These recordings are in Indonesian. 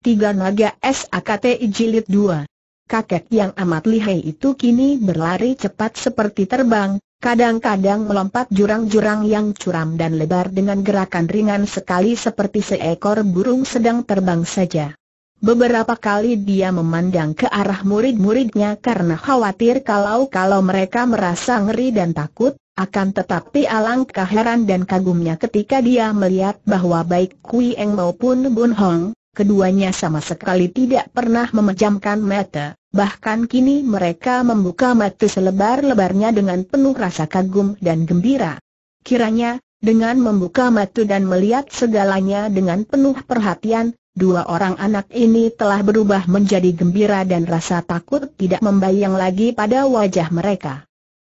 Tiga Naga SAKTI Jilid 2 Kakek yang amat lihai itu kini berlari cepat seperti terbang, kadang-kadang melompat jurang-jurang yang curam dan lebar dengan gerakan ringan sekali seperti seekor burung sedang terbang saja. Beberapa kali dia memandang ke arah murid-muridnya karena khawatir kalau-kalau mereka merasa ngeri dan takut, akan tetapi alangkah heran dan kagumnya ketika dia melihat bahwa baik Kui Eng maupun Bun Hong, keduanya sama sekali tidak pernah memejamkan mata, bahkan kini mereka membuka mata selebar-lebarnya dengan penuh rasa kagum dan gembira. Kiranya, dengan membuka mata dan melihat segalanya dengan penuh perhatian, dua orang anak ini telah berubah menjadi gembira dan rasa takut tidak membayang lagi pada wajah mereka.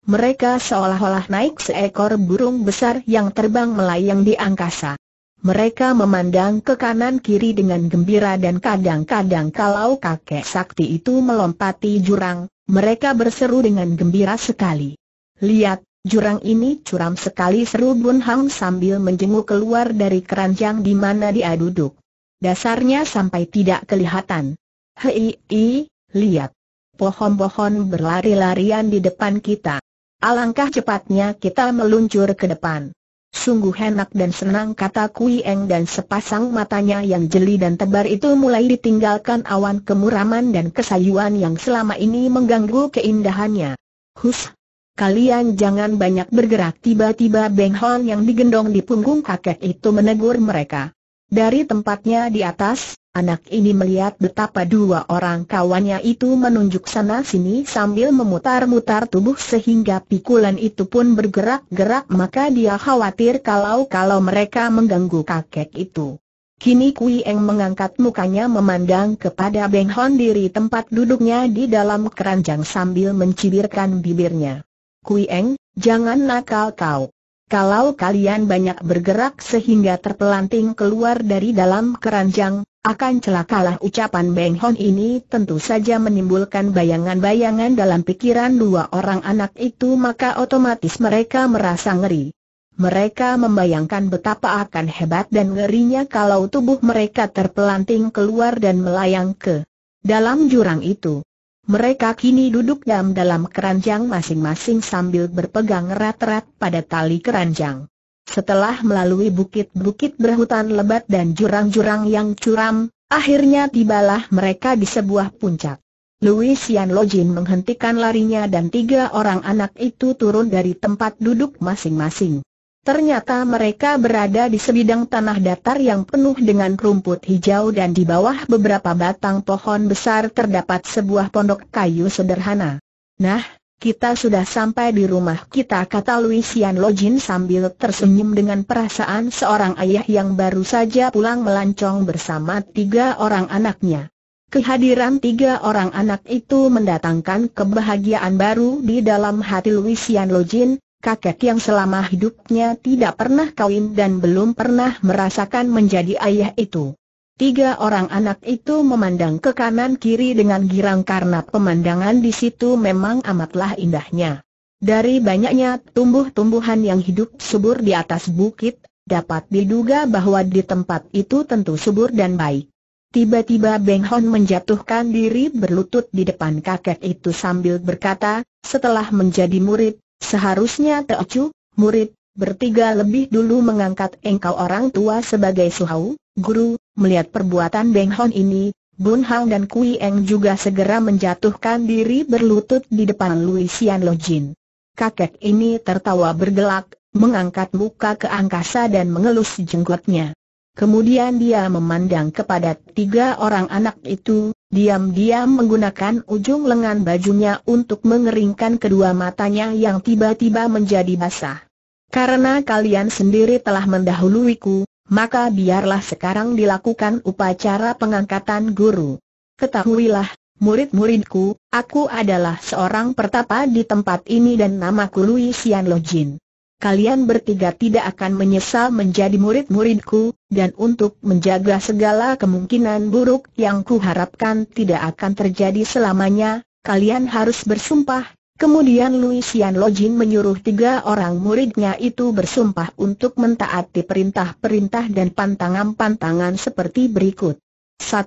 Mereka seolah-olah naik seekor burung besar yang terbang melayang di angkasa. Mereka memandang ke kanan kiri dengan gembira dan kadang-kadang kalau kakek sakti itu melompati jurang, mereka berseru dengan gembira sekali. Lihat, jurang ini curam sekali seru Bun Hang sambil menjenguk keluar dari keranjang di mana dia duduk. Dasarnya sampai tidak kelihatan. Hei, i, lihat. Pohon-pohon berlari-larian di depan kita. Alangkah cepatnya kita meluncur ke depan. Sungguh enak dan senang kata Kui Eng dan sepasang matanya yang jeli dan tebar itu mulai ditinggalkan awan kemuraman dan kesayuan yang selama ini mengganggu keindahannya. Hus! Kalian jangan banyak bergerak tiba-tiba Beng Hon yang digendong di punggung kakek itu menegur mereka. Dari tempatnya di atas, anak ini melihat betapa dua orang kawannya itu menunjuk sana-sini sambil memutar-mutar tubuh sehingga pikulan itu pun bergerak-gerak maka dia khawatir kalau-kalau mereka mengganggu kakek itu. Kini Kui Eng mengangkat mukanya memandang kepada Beng Hon diri tempat duduknya di dalam keranjang sambil mencibirkan bibirnya. Kui Eng, jangan nakal kau. Kalau kalian banyak bergerak sehingga terpelanting keluar dari dalam keranjang, akan celakalah ucapan Beng Hon ini tentu saja menimbulkan bayangan-bayangan dalam pikiran dua orang anak itu maka otomatis mereka merasa ngeri. Mereka membayangkan betapa akan hebat dan ngerinya kalau tubuh mereka terpelanting keluar dan melayang ke dalam jurang itu. Mereka kini duduk diam dalam keranjang masing-masing sambil berpegang erat-erat pada tali keranjang. Setelah melalui bukit-bukit berhutan lebat dan jurang-jurang yang curam, akhirnya tibalah mereka di sebuah puncak. Louisian Lojin menghentikan larinya dan tiga orang anak itu turun dari tempat duduk masing-masing. Ternyata mereka berada di sebidang tanah datar yang penuh dengan rumput hijau dan di bawah beberapa batang pohon besar terdapat sebuah pondok kayu sederhana. Nah, kita sudah sampai di rumah kita kata Luisian Lojin sambil tersenyum dengan perasaan seorang ayah yang baru saja pulang melancong bersama tiga orang anaknya. Kehadiran tiga orang anak itu mendatangkan kebahagiaan baru di dalam hati Luisian Lojin, kakek yang selama hidupnya tidak pernah kawin dan belum pernah merasakan menjadi ayah itu. Tiga orang anak itu memandang ke kanan kiri dengan girang karena pemandangan di situ memang amatlah indahnya. Dari banyaknya tumbuh-tumbuhan yang hidup subur di atas bukit, dapat diduga bahwa di tempat itu tentu subur dan baik. Tiba-tiba Beng Hon menjatuhkan diri berlutut di depan kakek itu sambil berkata, setelah menjadi murid, Seharusnya Teocu, murid, bertiga lebih dulu mengangkat engkau orang tua sebagai suhau, guru, melihat perbuatan Beng Hon ini, Bun Hang dan Kui Eng juga segera menjatuhkan diri berlutut di depan Luisian Jin. Kakek ini tertawa bergelak, mengangkat muka ke angkasa dan mengelus jenggotnya. Kemudian dia memandang kepada tiga orang anak itu, diam-diam menggunakan ujung lengan bajunya untuk mengeringkan kedua matanya yang tiba-tiba menjadi basah. Karena kalian sendiri telah mendahuluiku, maka biarlah sekarang dilakukan upacara pengangkatan guru. Ketahuilah, murid-muridku, aku adalah seorang pertapa di tempat ini dan namaku Louisian Lojin kalian bertiga tidak akan menyesal menjadi murid-muridku, dan untuk menjaga segala kemungkinan buruk yang kuharapkan tidak akan terjadi selamanya, kalian harus bersumpah. Kemudian Luisian Lojin menyuruh tiga orang muridnya itu bersumpah untuk mentaati perintah-perintah dan pantangan-pantangan seperti berikut. 1.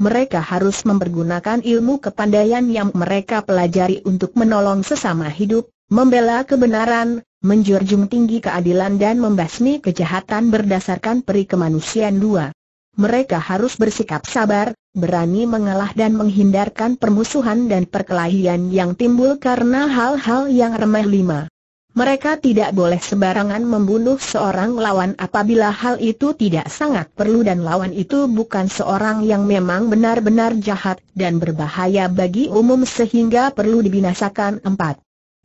Mereka harus mempergunakan ilmu kepandaian yang mereka pelajari untuk menolong sesama hidup, membela kebenaran, menjurjung tinggi keadilan dan membasmi kejahatan berdasarkan peri kemanusiaan dua. Mereka harus bersikap sabar, berani mengalah dan menghindarkan permusuhan dan perkelahian yang timbul karena hal-hal yang remeh lima. Mereka tidak boleh sembarangan membunuh seorang lawan apabila hal itu tidak sangat perlu dan lawan itu bukan seorang yang memang benar-benar jahat dan berbahaya bagi umum sehingga perlu dibinasakan. empat.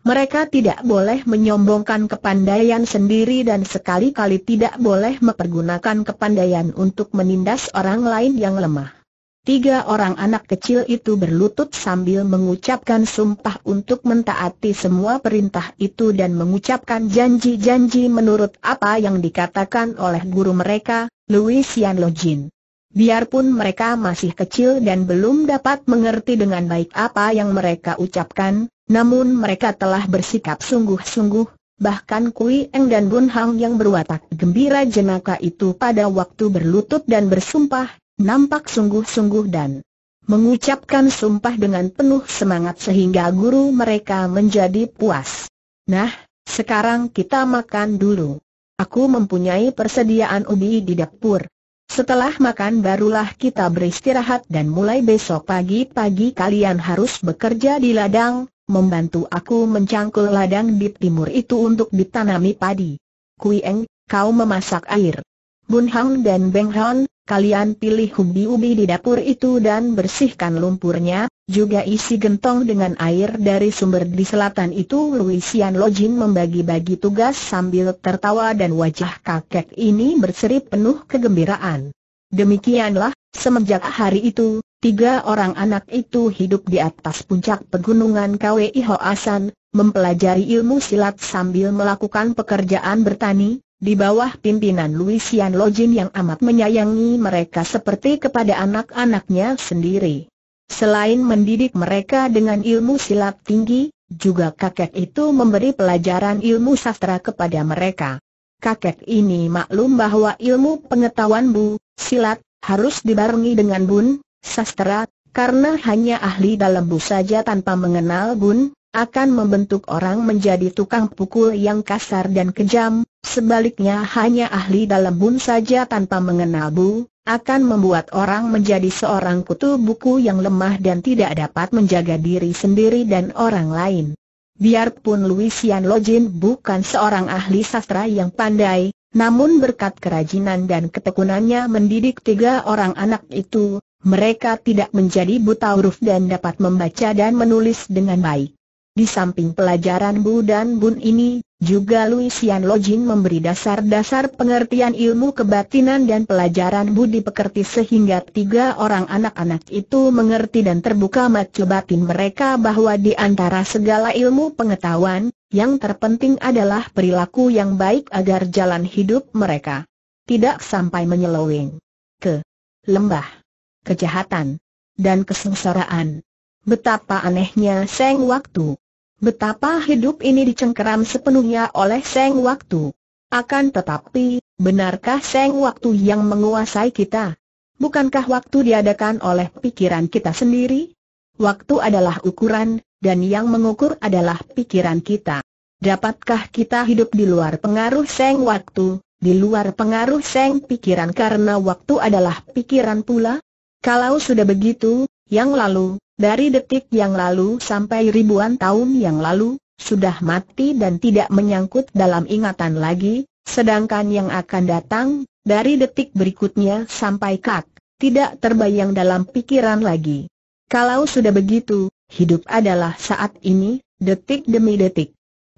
Mereka tidak boleh menyombongkan kepandaian sendiri dan sekali-kali tidak boleh mempergunakan kepandaian untuk menindas orang lain yang lemah. Tiga orang anak kecil itu berlutut sambil mengucapkan sumpah untuk mentaati semua perintah itu dan mengucapkan janji-janji menurut apa yang dikatakan oleh guru mereka, Louis Yan Lojin. Biarpun mereka masih kecil dan belum dapat mengerti dengan baik apa yang mereka ucapkan, namun mereka telah bersikap sungguh-sungguh, bahkan Kui Eng dan Bun Hang yang berwatak gembira jenaka itu pada waktu berlutut dan bersumpah, nampak sungguh-sungguh dan mengucapkan sumpah dengan penuh semangat sehingga guru mereka menjadi puas. Nah, sekarang kita makan dulu. Aku mempunyai persediaan ubi di dapur. Setelah makan barulah kita beristirahat dan mulai besok pagi-pagi kalian harus bekerja di ladang, membantu aku mencangkul ladang di timur itu untuk ditanami padi. Kui Eng, kau memasak air. Bun Hang dan Beng Hang, kalian pilih ubi-ubi di dapur itu dan bersihkan lumpurnya, juga isi gentong dengan air dari sumber di selatan itu Luisian Lojin membagi-bagi tugas sambil tertawa dan wajah kakek ini berseri penuh kegembiraan. Demikianlah, semenjak hari itu, Tiga orang anak itu hidup di atas puncak pegunungan KWI Hoasan, mempelajari ilmu silat sambil melakukan pekerjaan bertani, di bawah pimpinan Luisian Lojin yang amat menyayangi mereka seperti kepada anak-anaknya sendiri. Selain mendidik mereka dengan ilmu silat tinggi, juga kakek itu memberi pelajaran ilmu sastra kepada mereka. Kakek ini maklum bahwa ilmu pengetahuan bu, silat, harus dibarengi dengan bun, sastra, karena hanya ahli dalam bu saja tanpa mengenal gun, akan membentuk orang menjadi tukang pukul yang kasar dan kejam, sebaliknya hanya ahli dalam bun saja tanpa mengenal bu, akan membuat orang menjadi seorang kutu buku yang lemah dan tidak dapat menjaga diri sendiri dan orang lain. Biarpun Louisian Lojin bukan seorang ahli sastra yang pandai, namun berkat kerajinan dan ketekunannya mendidik tiga orang anak itu, mereka tidak menjadi buta huruf dan dapat membaca dan menulis dengan baik. Di samping pelajaran Bu dan Bun ini, juga Luisian Lojin memberi dasar-dasar pengertian ilmu kebatinan dan pelajaran budi pekerti sehingga tiga orang anak-anak itu mengerti dan terbuka mata batin mereka bahwa di antara segala ilmu pengetahuan, yang terpenting adalah perilaku yang baik agar jalan hidup mereka tidak sampai menyeleweng ke lembah kejahatan, dan kesengsaraan. Betapa anehnya Seng Waktu. Betapa hidup ini dicengkeram sepenuhnya oleh Seng Waktu. Akan tetapi, benarkah Seng Waktu yang menguasai kita? Bukankah waktu diadakan oleh pikiran kita sendiri? Waktu adalah ukuran, dan yang mengukur adalah pikiran kita. Dapatkah kita hidup di luar pengaruh Seng Waktu, di luar pengaruh Seng Pikiran karena waktu adalah pikiran pula? Kalau sudah begitu, yang lalu, dari detik yang lalu sampai ribuan tahun yang lalu, sudah mati dan tidak menyangkut dalam ingatan lagi, sedangkan yang akan datang, dari detik berikutnya sampai kak, tidak terbayang dalam pikiran lagi. Kalau sudah begitu, hidup adalah saat ini, detik demi detik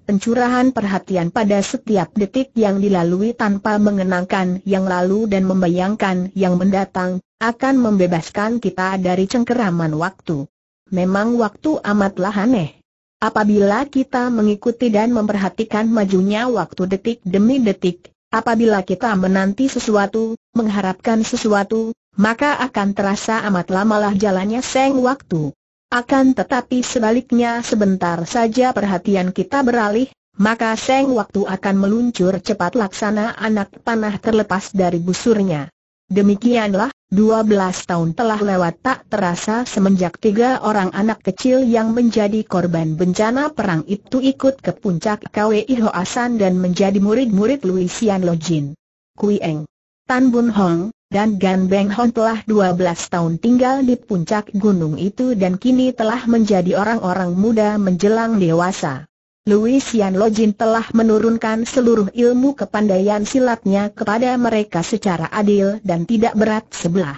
pencurahan perhatian pada setiap detik yang dilalui tanpa mengenangkan yang lalu dan membayangkan yang mendatang, akan membebaskan kita dari cengkeraman waktu. Memang waktu amatlah aneh. Apabila kita mengikuti dan memperhatikan majunya waktu detik demi detik, apabila kita menanti sesuatu, mengharapkan sesuatu, maka akan terasa amatlah malah jalannya seng waktu. Akan tetapi sebaliknya sebentar saja perhatian kita beralih, maka seng waktu akan meluncur cepat laksana anak panah terlepas dari busurnya. Demikianlah, 12 tahun telah lewat tak terasa semenjak tiga orang anak kecil yang menjadi korban bencana perang itu ikut ke puncak KWI Hoasan dan menjadi murid-murid louisian Lojin. Kui Eng. Tan Bun Hong, dan Gan Beng Hon telah 12 tahun tinggal di puncak gunung itu dan kini telah menjadi orang-orang muda menjelang dewasa. Louisian Lojin telah menurunkan seluruh ilmu kepandaian silatnya kepada mereka secara adil dan tidak berat sebelah.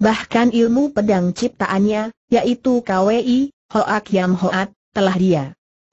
Bahkan ilmu pedang ciptaannya, yaitu KWI, Hoak Yam Hoat, telah dia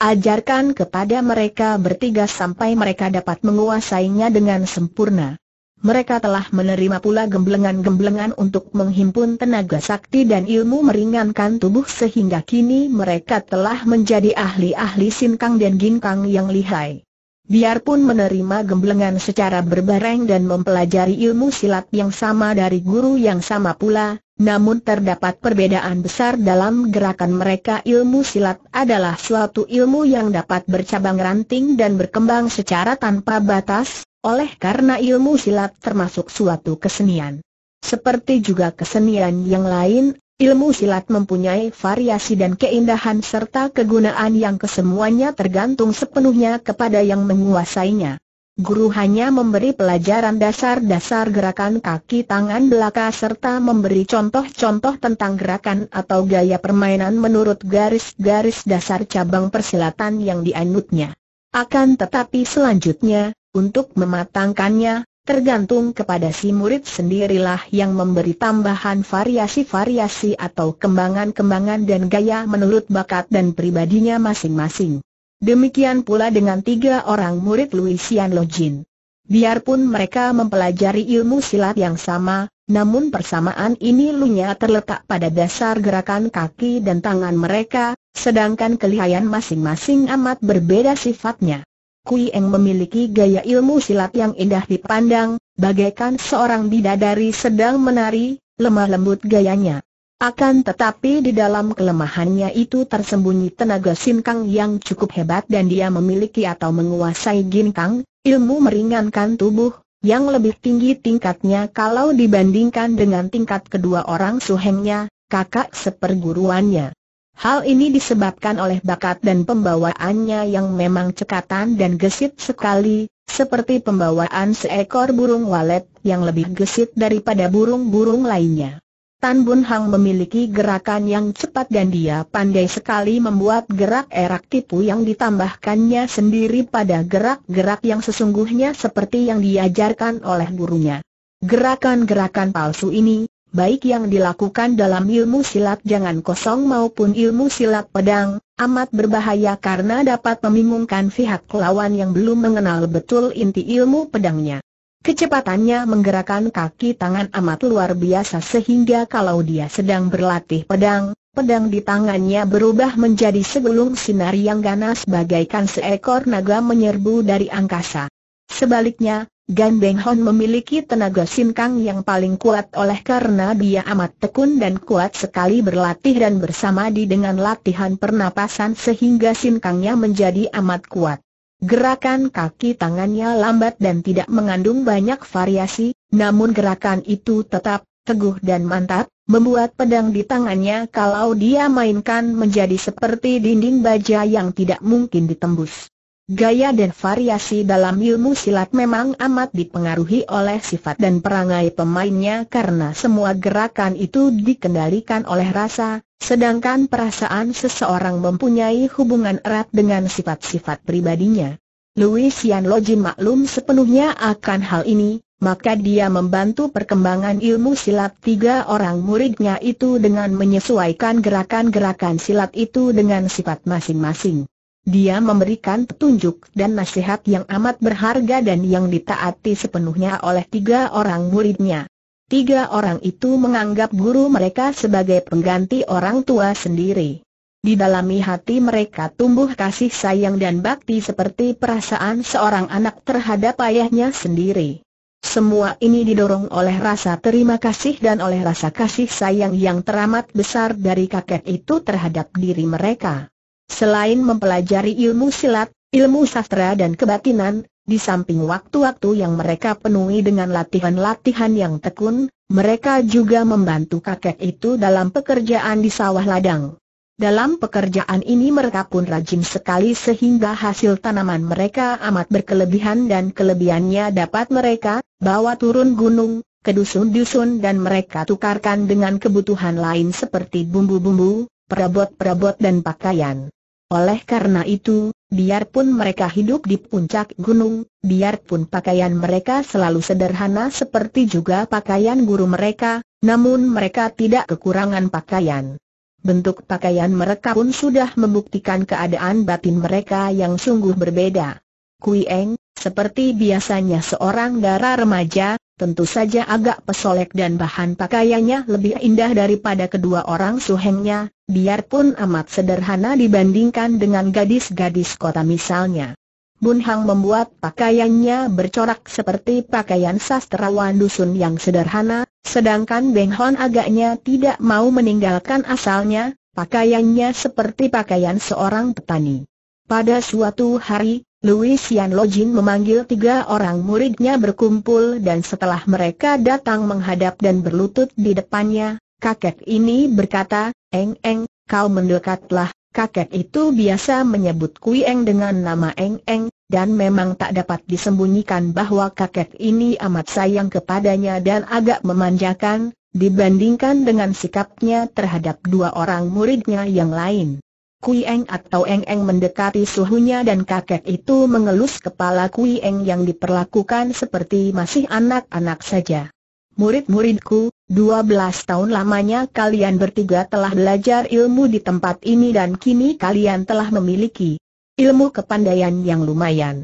ajarkan kepada mereka bertiga sampai mereka dapat menguasainya dengan sempurna mereka telah menerima pula gemblengan-gemblengan untuk menghimpun tenaga sakti dan ilmu meringankan tubuh sehingga kini mereka telah menjadi ahli-ahli sinkang dan ginkang yang lihai. Biarpun menerima gemblengan secara berbareng dan mempelajari ilmu silat yang sama dari guru yang sama pula, namun terdapat perbedaan besar dalam gerakan mereka ilmu silat adalah suatu ilmu yang dapat bercabang ranting dan berkembang secara tanpa batas, oleh karena ilmu silat termasuk suatu kesenian. Seperti juga kesenian yang lain, ilmu silat mempunyai variasi dan keindahan serta kegunaan yang kesemuanya tergantung sepenuhnya kepada yang menguasainya. Guru hanya memberi pelajaran dasar-dasar gerakan kaki tangan belaka serta memberi contoh-contoh tentang gerakan atau gaya permainan menurut garis-garis dasar cabang persilatan yang dianutnya. Akan tetapi selanjutnya, untuk mematangkannya, tergantung kepada si murid sendirilah yang memberi tambahan variasi-variasi atau kembangan-kembangan dan gaya menurut bakat dan pribadinya masing-masing. Demikian pula dengan tiga orang murid Luisian Lojin. Biarpun mereka mempelajari ilmu silat yang sama, namun persamaan ini lunya terletak pada dasar gerakan kaki dan tangan mereka, sedangkan kelihayan masing-masing amat berbeda sifatnya. Kui Eng memiliki gaya ilmu silat yang indah dipandang, bagaikan seorang bidadari sedang menari, lemah lembut gayanya. Akan tetapi di dalam kelemahannya itu tersembunyi tenaga sinkang yang cukup hebat dan dia memiliki atau menguasai ginkang, ilmu meringankan tubuh, yang lebih tinggi tingkatnya kalau dibandingkan dengan tingkat kedua orang suhengnya, kakak seperguruannya. Hal ini disebabkan oleh bakat dan pembawaannya yang memang cekatan dan gesit sekali, seperti pembawaan seekor burung walet yang lebih gesit daripada burung-burung lainnya. Tan Bun Hang memiliki gerakan yang cepat dan dia pandai sekali membuat gerak erak tipu yang ditambahkannya sendiri pada gerak-gerak yang sesungguhnya seperti yang diajarkan oleh gurunya. Gerakan-gerakan palsu ini, baik yang dilakukan dalam ilmu silat jangan kosong maupun ilmu silat pedang, amat berbahaya karena dapat membingungkan pihak lawan yang belum mengenal betul inti ilmu pedangnya. Kecepatannya menggerakkan kaki tangan amat luar biasa sehingga kalau dia sedang berlatih pedang, pedang di tangannya berubah menjadi segulung sinar yang ganas bagaikan seekor naga menyerbu dari angkasa. Sebaliknya, Gan Beng Hon memiliki tenaga sinkang yang paling kuat oleh karena dia amat tekun dan kuat sekali berlatih dan bersamadi dengan latihan pernapasan sehingga sinkangnya menjadi amat kuat. Gerakan kaki tangannya lambat dan tidak mengandung banyak variasi, namun gerakan itu tetap teguh dan mantap, membuat pedang di tangannya kalau dia mainkan menjadi seperti dinding baja yang tidak mungkin ditembus. Gaya dan variasi dalam ilmu silat memang amat dipengaruhi oleh sifat dan perangai pemainnya karena semua gerakan itu dikendalikan oleh rasa, sedangkan perasaan seseorang mempunyai hubungan erat dengan sifat-sifat pribadinya. Louis Yan Loji maklum sepenuhnya akan hal ini, maka dia membantu perkembangan ilmu silat tiga orang muridnya itu dengan menyesuaikan gerakan-gerakan silat itu dengan sifat masing-masing. Dia memberikan petunjuk dan nasihat yang amat berharga dan yang ditaati sepenuhnya oleh tiga orang muridnya. Tiga orang itu menganggap guru mereka sebagai pengganti orang tua sendiri. Di dalam hati mereka tumbuh kasih sayang dan bakti seperti perasaan seorang anak terhadap ayahnya sendiri. Semua ini didorong oleh rasa terima kasih dan oleh rasa kasih sayang yang teramat besar dari kakek itu terhadap diri mereka. Selain mempelajari ilmu silat, ilmu sastra dan kebatinan, di samping waktu-waktu yang mereka penuhi dengan latihan-latihan yang tekun, mereka juga membantu kakek itu dalam pekerjaan di sawah ladang. Dalam pekerjaan ini mereka pun rajin sekali sehingga hasil tanaman mereka amat berkelebihan dan kelebihannya dapat mereka bawa turun gunung, ke dusun-dusun dan mereka tukarkan dengan kebutuhan lain seperti bumbu-bumbu, perabot-perabot dan pakaian. Oleh karena itu, biarpun mereka hidup di puncak gunung, biarpun pakaian mereka selalu sederhana seperti juga pakaian guru mereka, namun mereka tidak kekurangan pakaian. Bentuk pakaian mereka pun sudah membuktikan keadaan batin mereka yang sungguh berbeda. Kui Eng, seperti biasanya seorang darah remaja, Tentu saja agak pesolek dan bahan pakaiannya lebih indah daripada kedua orang suhengnya, biarpun amat sederhana dibandingkan dengan gadis-gadis kota misalnya. Bun Hang membuat pakaiannya bercorak seperti pakaian sastrawan dusun yang sederhana, sedangkan Beng Hon agaknya tidak mau meninggalkan asalnya, pakaiannya seperti pakaian seorang petani. Pada suatu hari, Louisian Lojin memanggil tiga orang muridnya berkumpul dan setelah mereka datang menghadap dan berlutut di depannya, kakek ini berkata, Eng Eng, kau mendekatlah, kakek itu biasa menyebut Kui Eng dengan nama Eng Eng, dan memang tak dapat disembunyikan bahwa kakek ini amat sayang kepadanya dan agak memanjakan, dibandingkan dengan sikapnya terhadap dua orang muridnya yang lain. Kui Eng atau Eng Eng mendekati suhunya dan kakek itu mengelus kepala Kui Eng yang diperlakukan seperti masih anak-anak saja. Murid-muridku, 12 tahun lamanya kalian bertiga telah belajar ilmu di tempat ini dan kini kalian telah memiliki ilmu kepandaian yang lumayan.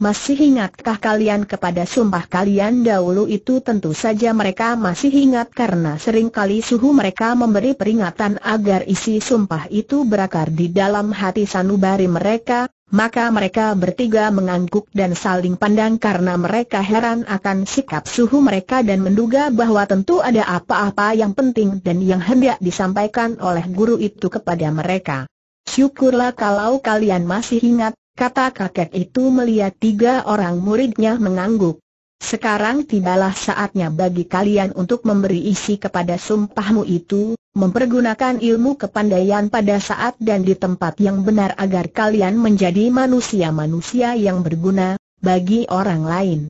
Masih ingatkah kalian kepada sumpah kalian dahulu itu tentu saja mereka masih ingat karena seringkali suhu mereka memberi peringatan agar isi sumpah itu berakar di dalam hati sanubari mereka, maka mereka bertiga mengangguk dan saling pandang karena mereka heran akan sikap suhu mereka dan menduga bahwa tentu ada apa-apa yang penting dan yang hendak disampaikan oleh guru itu kepada mereka. Syukurlah kalau kalian masih ingat, Kata kakek itu melihat tiga orang muridnya mengangguk. Sekarang tibalah saatnya bagi kalian untuk memberi isi kepada sumpahmu itu, mempergunakan ilmu kepandaian pada saat dan di tempat yang benar agar kalian menjadi manusia-manusia yang berguna bagi orang lain.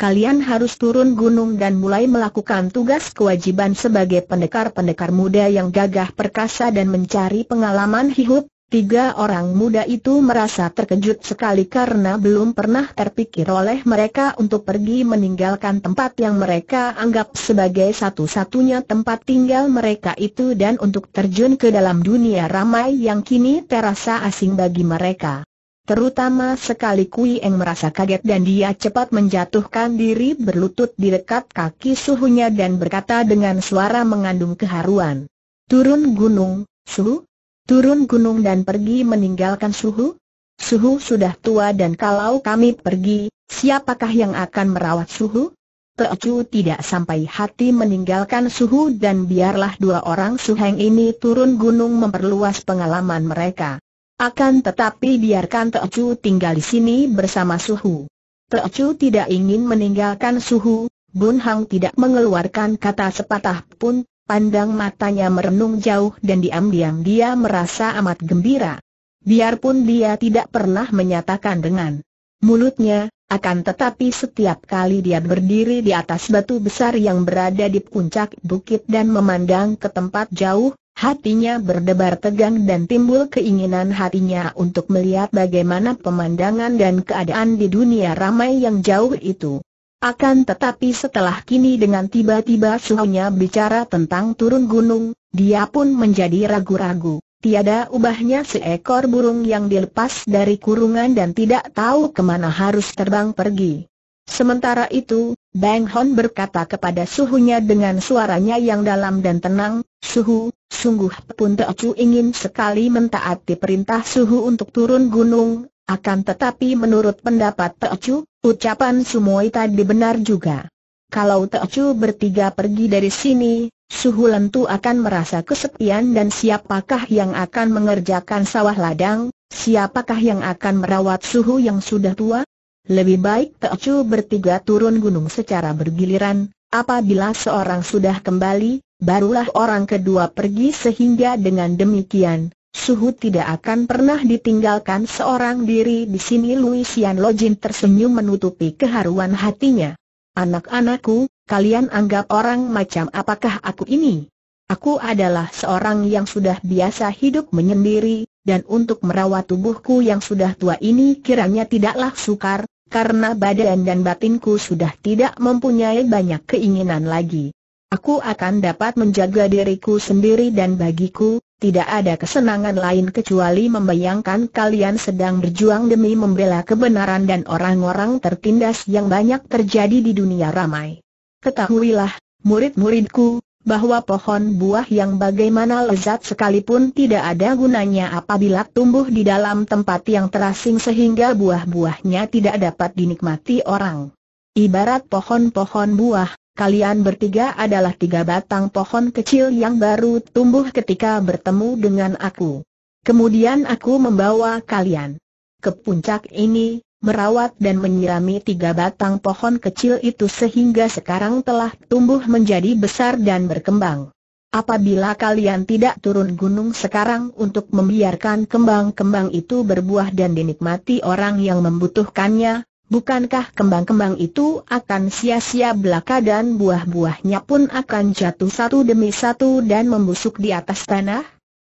Kalian harus turun gunung dan mulai melakukan tugas kewajiban sebagai pendekar-pendekar muda yang gagah perkasa dan mencari pengalaman hidup, Tiga orang muda itu merasa terkejut sekali karena belum pernah terpikir oleh mereka untuk pergi meninggalkan tempat yang mereka anggap sebagai satu-satunya tempat tinggal mereka itu dan untuk terjun ke dalam dunia ramai yang kini terasa asing bagi mereka. Terutama sekali Kui Eng merasa kaget dan dia cepat menjatuhkan diri berlutut di dekat kaki suhunya dan berkata dengan suara mengandung keharuan. Turun gunung, suhu? Turun gunung dan pergi meninggalkan suhu? Suhu sudah tua dan kalau kami pergi, siapakah yang akan merawat suhu? Teocu tidak sampai hati meninggalkan suhu dan biarlah dua orang suheng ini turun gunung memperluas pengalaman mereka. Akan tetapi biarkan Teocu tinggal di sini bersama suhu. Teocu tidak ingin meninggalkan suhu, Bun Hang tidak mengeluarkan kata sepatah pun, Pandang matanya merenung jauh dan diam-diam dia merasa amat gembira. Biarpun dia tidak pernah menyatakan dengan mulutnya, akan tetapi setiap kali dia berdiri di atas batu besar yang berada di puncak bukit dan memandang ke tempat jauh, hatinya berdebar tegang dan timbul keinginan hatinya untuk melihat bagaimana pemandangan dan keadaan di dunia ramai yang jauh itu. Akan tetapi setelah kini dengan tiba-tiba suhunya bicara tentang turun gunung, dia pun menjadi ragu-ragu. Tiada ubahnya seekor burung yang dilepas dari kurungan dan tidak tahu kemana harus terbang pergi. Sementara itu, Bang Hon berkata kepada suhunya dengan suaranya yang dalam dan tenang, Suhu, sungguh pun Teocu ingin sekali mentaati perintah Suhu untuk turun gunung, akan tetapi menurut pendapat Teocu, ucapan Sumoi tadi benar juga. Kalau Teocu bertiga pergi dari sini, Suhu Lentu akan merasa kesepian dan siapakah yang akan mengerjakan sawah ladang, siapakah yang akan merawat Suhu yang sudah tua? Lebih baik Teocu bertiga turun gunung secara bergiliran, apabila seorang sudah kembali, barulah orang kedua pergi sehingga dengan demikian, Suhu tidak akan pernah ditinggalkan seorang diri di sini Luisian Lojin tersenyum menutupi keharuan hatinya. Anak-anakku, kalian anggap orang macam apakah aku ini? Aku adalah seorang yang sudah biasa hidup menyendiri, dan untuk merawat tubuhku yang sudah tua ini kiranya tidaklah sukar, karena badan dan batinku sudah tidak mempunyai banyak keinginan lagi. Aku akan dapat menjaga diriku sendiri dan bagiku, tidak ada kesenangan lain kecuali membayangkan kalian sedang berjuang demi membela kebenaran dan orang-orang tertindas yang banyak terjadi di dunia ramai. Ketahuilah, murid-muridku, bahwa pohon buah yang bagaimana lezat sekalipun tidak ada gunanya apabila tumbuh di dalam tempat yang terasing sehingga buah-buahnya tidak dapat dinikmati orang. Ibarat pohon-pohon buah, kalian bertiga adalah tiga batang pohon kecil yang baru tumbuh ketika bertemu dengan aku. Kemudian aku membawa kalian ke puncak ini, merawat dan menyirami tiga batang pohon kecil itu sehingga sekarang telah tumbuh menjadi besar dan berkembang. Apabila kalian tidak turun gunung sekarang untuk membiarkan kembang-kembang itu berbuah dan dinikmati orang yang membutuhkannya, Bukankah kembang-kembang itu akan sia-sia belaka dan buah-buahnya pun akan jatuh satu demi satu dan membusuk di atas tanah?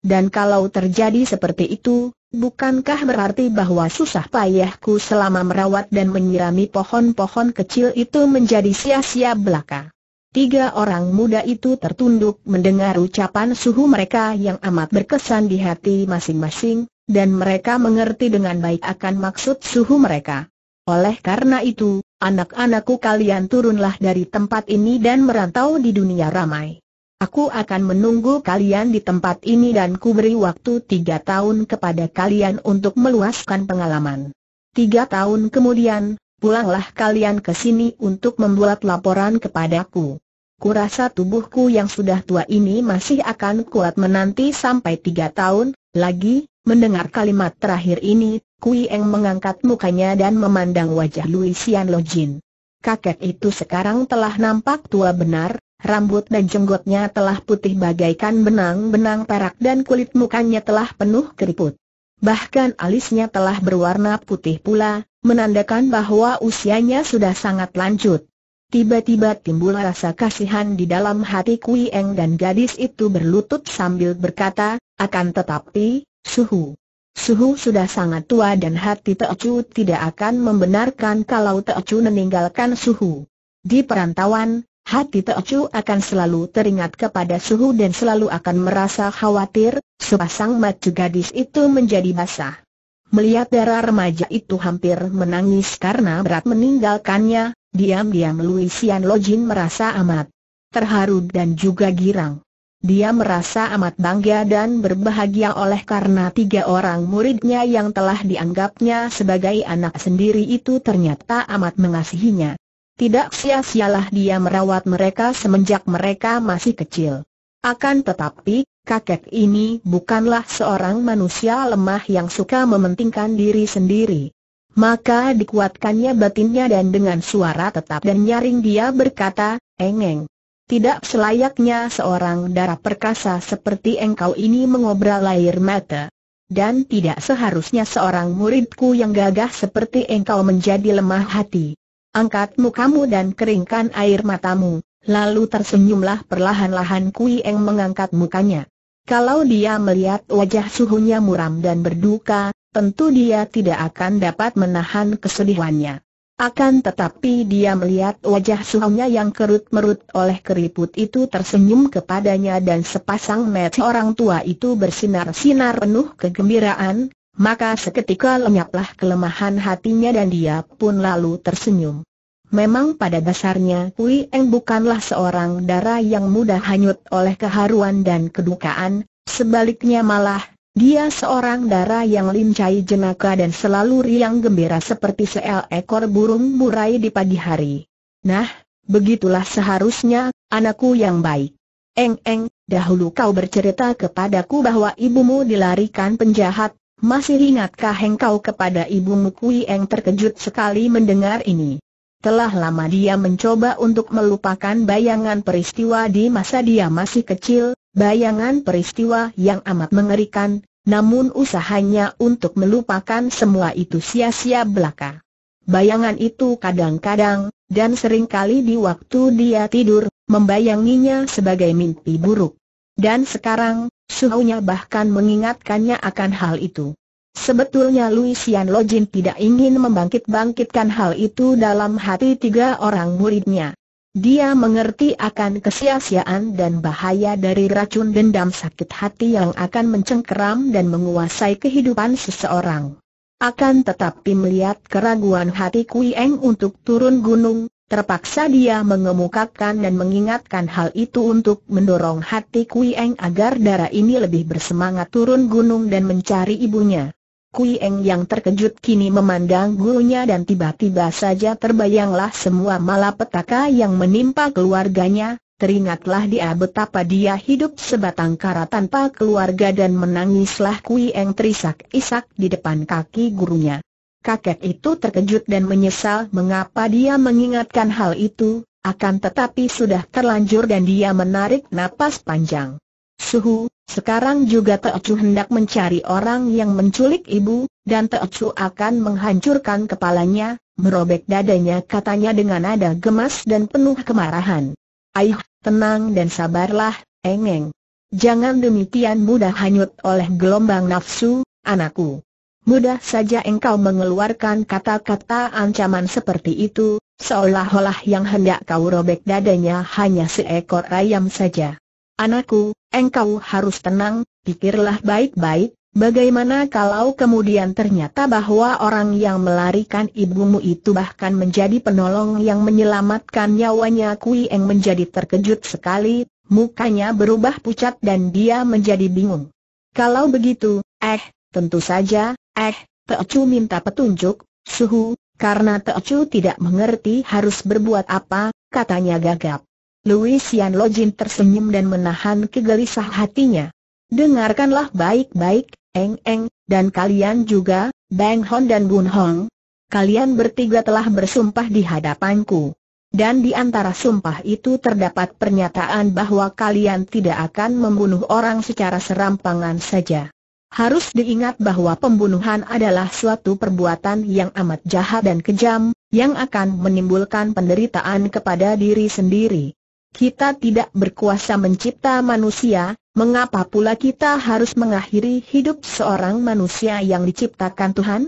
Dan kalau terjadi seperti itu, bukankah berarti bahwa susah payahku selama merawat dan menyirami pohon-pohon kecil itu menjadi sia-sia belaka? Tiga orang muda itu tertunduk mendengar ucapan suhu mereka yang amat berkesan di hati masing-masing, dan mereka mengerti dengan baik akan maksud suhu mereka. Oleh karena itu, anak-anakku kalian turunlah dari tempat ini dan merantau di dunia ramai. Aku akan menunggu kalian di tempat ini dan kuberi waktu tiga tahun kepada kalian untuk meluaskan pengalaman. Tiga tahun kemudian, pulanglah kalian ke sini untuk membuat laporan kepadaku. Kurasa tubuhku yang sudah tua ini masih akan kuat menanti sampai tiga tahun lagi, Mendengar kalimat terakhir ini, Kui Eng mengangkat mukanya dan memandang wajah Lo Jin. Kakek itu sekarang telah nampak tua benar, rambut dan jenggotnya telah putih bagaikan benang-benang perak dan kulit mukanya telah penuh keriput. Bahkan alisnya telah berwarna putih pula, menandakan bahwa usianya sudah sangat lanjut. Tiba-tiba timbul rasa kasihan di dalam hati Kui Eng dan gadis itu berlutut sambil berkata, akan tetapi, Suhu. Suhu sudah sangat tua dan hati Teocu tidak akan membenarkan kalau Teocu meninggalkan Suhu. Di perantauan, hati Teocu akan selalu teringat kepada Suhu dan selalu akan merasa khawatir, sepasang mata gadis itu menjadi basah. Melihat darah remaja itu hampir menangis karena berat meninggalkannya, diam-diam Luisian Lojin merasa amat terharu dan juga girang. Dia merasa amat bangga dan berbahagia oleh karena tiga orang muridnya yang telah dianggapnya sebagai anak sendiri itu ternyata amat mengasihinya. Tidak sia-sialah dia merawat mereka semenjak mereka masih kecil. Akan tetapi, kakek ini bukanlah seorang manusia lemah yang suka mementingkan diri sendiri. Maka dikuatkannya batinnya dan dengan suara tetap dan nyaring dia berkata, Engeng, tidak selayaknya seorang darah perkasa seperti engkau ini mengobral air mata. Dan tidak seharusnya seorang muridku yang gagah seperti engkau menjadi lemah hati. Angkat mukamu dan keringkan air matamu, lalu tersenyumlah perlahan-lahan Kui Eng mengangkat mukanya. Kalau dia melihat wajah suhunya muram dan berduka, tentu dia tidak akan dapat menahan kesedihannya. Akan tetapi dia melihat wajah suhunya yang kerut-merut oleh keriput itu tersenyum kepadanya dan sepasang mata orang tua itu bersinar-sinar penuh kegembiraan, maka seketika lenyaplah kelemahan hatinya dan dia pun lalu tersenyum. Memang pada dasarnya Kui Eng bukanlah seorang darah yang mudah hanyut oleh keharuan dan kedukaan, sebaliknya malah dia seorang dara yang lincah jenaka dan selalu riang gembira seperti ekor burung murai di pagi hari. Nah, begitulah seharusnya, anakku yang baik. Eng-eng, dahulu kau bercerita kepadaku bahwa ibumu dilarikan penjahat, masih ingatkah engkau kepada ibumu Kui Eng terkejut sekali mendengar ini. Telah lama dia mencoba untuk melupakan bayangan peristiwa di masa dia masih kecil, bayangan peristiwa yang amat mengerikan, namun usahanya untuk melupakan semua itu sia-sia belaka. Bayangan itu kadang-kadang, dan seringkali di waktu dia tidur, membayanginya sebagai mimpi buruk. Dan sekarang, suhunya bahkan mengingatkannya akan hal itu. Sebetulnya Luisian Lojin tidak ingin membangkit-bangkitkan hal itu dalam hati tiga orang muridnya. Dia mengerti akan kesia dan bahaya dari racun dendam sakit hati yang akan mencengkeram dan menguasai kehidupan seseorang. Akan tetapi melihat keraguan hati Kui Eng untuk turun gunung, terpaksa dia mengemukakan dan mengingatkan hal itu untuk mendorong hati Kui Eng agar darah ini lebih bersemangat turun gunung dan mencari ibunya. Kui Eng yang terkejut kini memandang gurunya dan tiba-tiba saja terbayanglah semua malapetaka yang menimpa keluarganya, teringatlah dia betapa dia hidup sebatang kara tanpa keluarga dan menangislah Kui Eng terisak-isak di depan kaki gurunya. Kakek itu terkejut dan menyesal mengapa dia mengingatkan hal itu, akan tetapi sudah terlanjur dan dia menarik napas panjang. Suhu, sekarang juga Teocu hendak mencari orang yang menculik ibu, dan Teocu akan menghancurkan kepalanya, merobek dadanya katanya dengan nada gemas dan penuh kemarahan. Aih, tenang dan sabarlah, engeng. Jangan demikian mudah hanyut oleh gelombang nafsu, anakku. Mudah saja engkau mengeluarkan kata-kata ancaman seperti itu, seolah-olah yang hendak kau robek dadanya hanya seekor ayam saja. Anakku, engkau harus tenang, pikirlah baik-baik, bagaimana kalau kemudian ternyata bahwa orang yang melarikan ibumu itu bahkan menjadi penolong yang menyelamatkan nyawanya Kui Eng menjadi terkejut sekali, mukanya berubah pucat dan dia menjadi bingung. Kalau begitu, eh, tentu saja, eh, Teocu minta petunjuk, suhu, karena Teocu tidak mengerti harus berbuat apa, katanya gagap. Luisian Lojin tersenyum dan menahan kegelisah hatinya. Dengarkanlah baik-baik, Eng Eng, dan kalian juga, Bang Hon dan Bun Hong. Kalian bertiga telah bersumpah di hadapanku. Dan di antara sumpah itu terdapat pernyataan bahwa kalian tidak akan membunuh orang secara serampangan saja. Harus diingat bahwa pembunuhan adalah suatu perbuatan yang amat jahat dan kejam, yang akan menimbulkan penderitaan kepada diri sendiri. Kita tidak berkuasa mencipta manusia, mengapa pula kita harus mengakhiri hidup seorang manusia yang diciptakan Tuhan?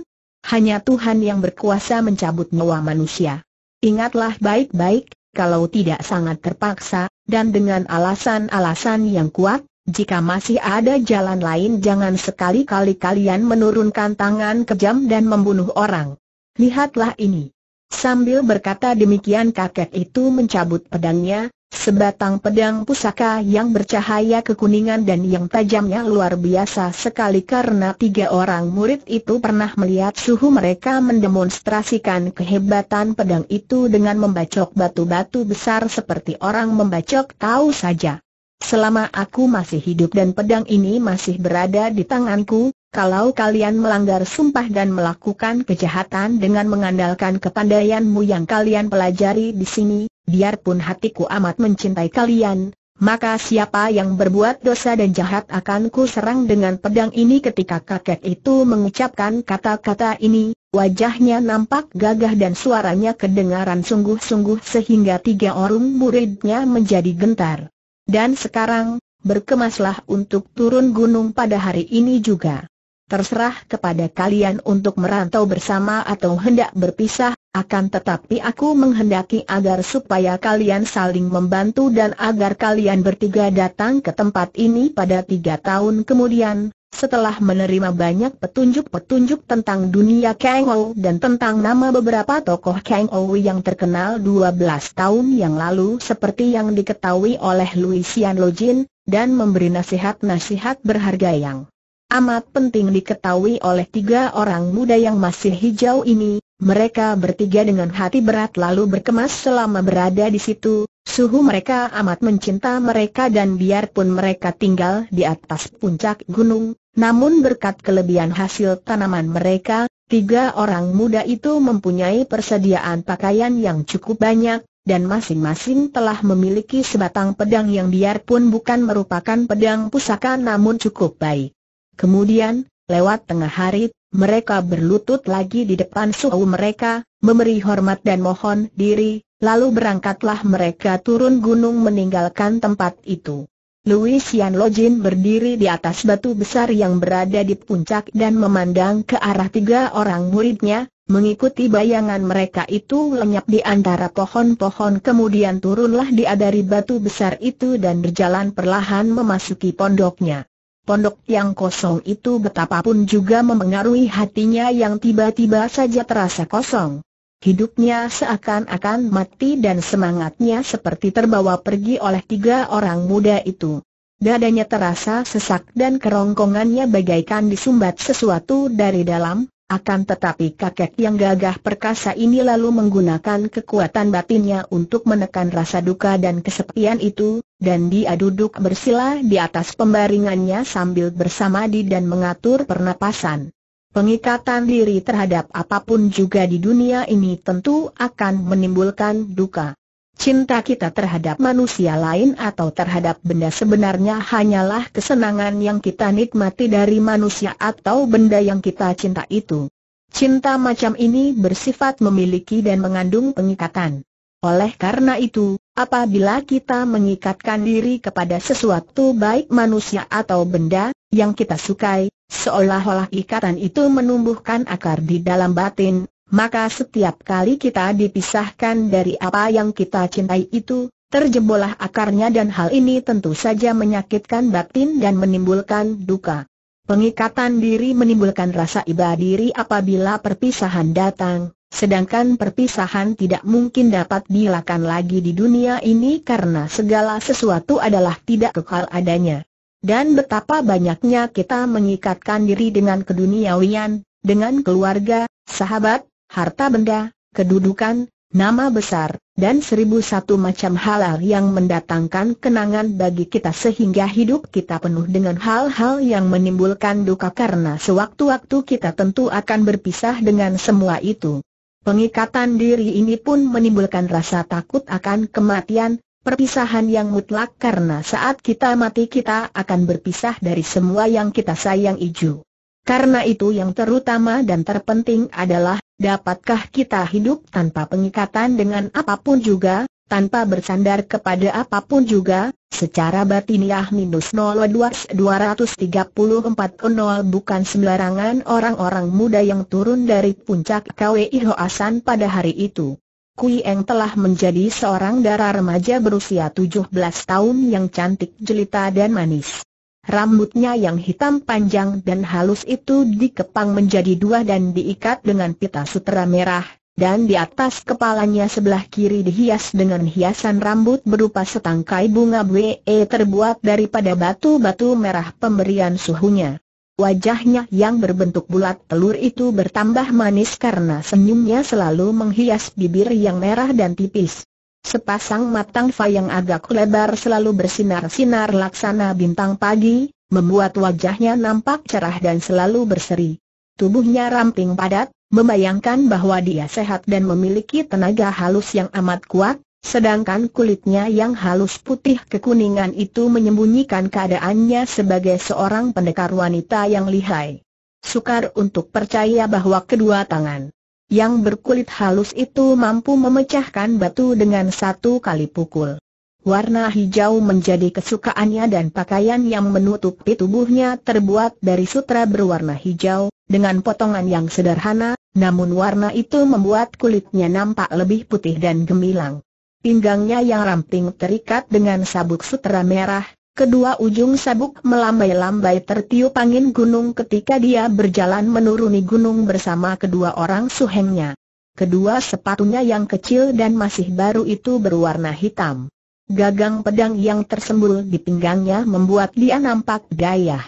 Hanya Tuhan yang berkuasa mencabut nyawa manusia. Ingatlah baik-baik, kalau tidak sangat terpaksa, dan dengan alasan-alasan yang kuat, jika masih ada jalan lain jangan sekali-kali kalian menurunkan tangan kejam dan membunuh orang. Lihatlah ini. Sambil berkata demikian kakek itu mencabut pedangnya, Sebatang pedang pusaka yang bercahaya kekuningan dan yang tajamnya luar biasa sekali karena tiga orang murid itu pernah melihat suhu mereka mendemonstrasikan kehebatan pedang itu dengan membacok batu-batu besar seperti orang membacok tahu saja. Selama aku masih hidup dan pedang ini masih berada di tanganku, kalau kalian melanggar sumpah dan melakukan kejahatan dengan mengandalkan kepandaianmu yang kalian pelajari di sini, biarpun hatiku amat mencintai kalian, maka siapa yang berbuat dosa dan jahat akan ku serang dengan pedang ini ketika kakek itu mengucapkan kata-kata ini, wajahnya nampak gagah dan suaranya kedengaran sungguh-sungguh sehingga tiga orang muridnya menjadi gentar. Dan sekarang, berkemaslah untuk turun gunung pada hari ini juga terserah kepada kalian untuk merantau bersama atau hendak berpisah, akan tetapi aku menghendaki agar supaya kalian saling membantu dan agar kalian bertiga datang ke tempat ini pada tiga tahun kemudian, setelah menerima banyak petunjuk-petunjuk tentang dunia Kang Ou dan tentang nama beberapa tokoh Kang Ou yang terkenal 12 tahun yang lalu seperti yang diketahui oleh Luisian Lojin, dan memberi nasihat-nasihat berharga yang Amat penting diketahui oleh tiga orang muda yang masih hijau ini, mereka bertiga dengan hati berat lalu berkemas selama berada di situ, suhu mereka amat mencinta mereka dan biarpun mereka tinggal di atas puncak gunung, namun berkat kelebihan hasil tanaman mereka, tiga orang muda itu mempunyai persediaan pakaian yang cukup banyak, dan masing-masing telah memiliki sebatang pedang yang biarpun bukan merupakan pedang pusaka namun cukup baik. Kemudian, lewat tengah hari, mereka berlutut lagi di depan suhu mereka, memberi hormat dan mohon diri, lalu berangkatlah mereka turun gunung meninggalkan tempat itu. Louisian Lojin berdiri di atas batu besar yang berada di puncak dan memandang ke arah tiga orang muridnya, mengikuti bayangan mereka itu lenyap di antara pohon-pohon kemudian turunlah dia dari batu besar itu dan berjalan perlahan memasuki pondoknya. Pondok yang kosong itu betapapun juga memengaruhi hatinya yang tiba-tiba saja terasa kosong. Hidupnya seakan-akan mati dan semangatnya seperti terbawa pergi oleh tiga orang muda itu. Dadanya terasa sesak dan kerongkongannya bagaikan disumbat sesuatu dari dalam, akan tetapi kakek yang gagah perkasa ini lalu menggunakan kekuatan batinnya untuk menekan rasa duka dan kesepian itu, dan dia duduk bersila di atas pembaringannya sambil bersamadi dan mengatur pernapasan. Pengikatan diri terhadap apapun juga di dunia ini tentu akan menimbulkan duka. Cinta kita terhadap manusia lain atau terhadap benda sebenarnya hanyalah kesenangan yang kita nikmati dari manusia atau benda yang kita cinta itu. Cinta macam ini bersifat memiliki dan mengandung pengikatan. Oleh karena itu, apabila kita mengikatkan diri kepada sesuatu baik manusia atau benda, yang kita sukai, seolah-olah ikatan itu menumbuhkan akar di dalam batin, maka setiap kali kita dipisahkan dari apa yang kita cintai itu, terjebolah akarnya dan hal ini tentu saja menyakitkan batin dan menimbulkan duka. Pengikatan diri menimbulkan rasa iba diri apabila perpisahan datang, sedangkan perpisahan tidak mungkin dapat dilakukan lagi di dunia ini karena segala sesuatu adalah tidak kekal adanya. Dan betapa banyaknya kita mengikatkan diri dengan keduniawian, dengan keluarga, sahabat, harta benda, kedudukan, nama besar, dan seribu satu macam halal yang mendatangkan kenangan bagi kita sehingga hidup kita penuh dengan hal-hal yang menimbulkan duka karena sewaktu-waktu kita tentu akan berpisah dengan semua itu. Pengikatan diri ini pun menimbulkan rasa takut akan kematian, perpisahan yang mutlak karena saat kita mati kita akan berpisah dari semua yang kita sayang iju. Karena itu yang terutama dan terpenting adalah Dapatkah kita hidup tanpa pengikatan dengan apapun juga, tanpa bersandar kepada apapun juga, secara batiniah minus 02 234 bukan sembarangan orang-orang muda yang turun dari puncak KWI Hoasan pada hari itu. Kui Eng telah menjadi seorang darah remaja berusia 17 tahun yang cantik jelita dan manis. Rambutnya yang hitam panjang dan halus itu dikepang menjadi dua dan diikat dengan pita sutera merah, dan di atas kepalanya sebelah kiri dihias dengan hiasan rambut berupa setangkai bunga bwe terbuat daripada batu-batu merah pemberian suhunya. Wajahnya yang berbentuk bulat telur itu bertambah manis karena senyumnya selalu menghias bibir yang merah dan tipis. Sepasang matang Fa yang agak lebar selalu bersinar-sinar laksana bintang pagi, membuat wajahnya nampak cerah dan selalu berseri. Tubuhnya ramping padat, membayangkan bahwa dia sehat dan memiliki tenaga halus yang amat kuat, sedangkan kulitnya yang halus putih kekuningan itu menyembunyikan keadaannya sebagai seorang pendekar wanita yang lihai. Sukar untuk percaya bahwa kedua tangan yang berkulit halus itu mampu memecahkan batu dengan satu kali pukul. Warna hijau menjadi kesukaannya dan pakaian yang menutupi tubuhnya terbuat dari sutra berwarna hijau, dengan potongan yang sederhana, namun warna itu membuat kulitnya nampak lebih putih dan gemilang. Pinggangnya yang ramping terikat dengan sabuk sutra merah, Kedua ujung sabuk melambai-lambai tertiup angin gunung ketika dia berjalan menuruni gunung bersama kedua orang suhengnya. Kedua sepatunya yang kecil dan masih baru itu berwarna hitam. Gagang pedang yang tersembul di pinggangnya membuat dia nampak gayah.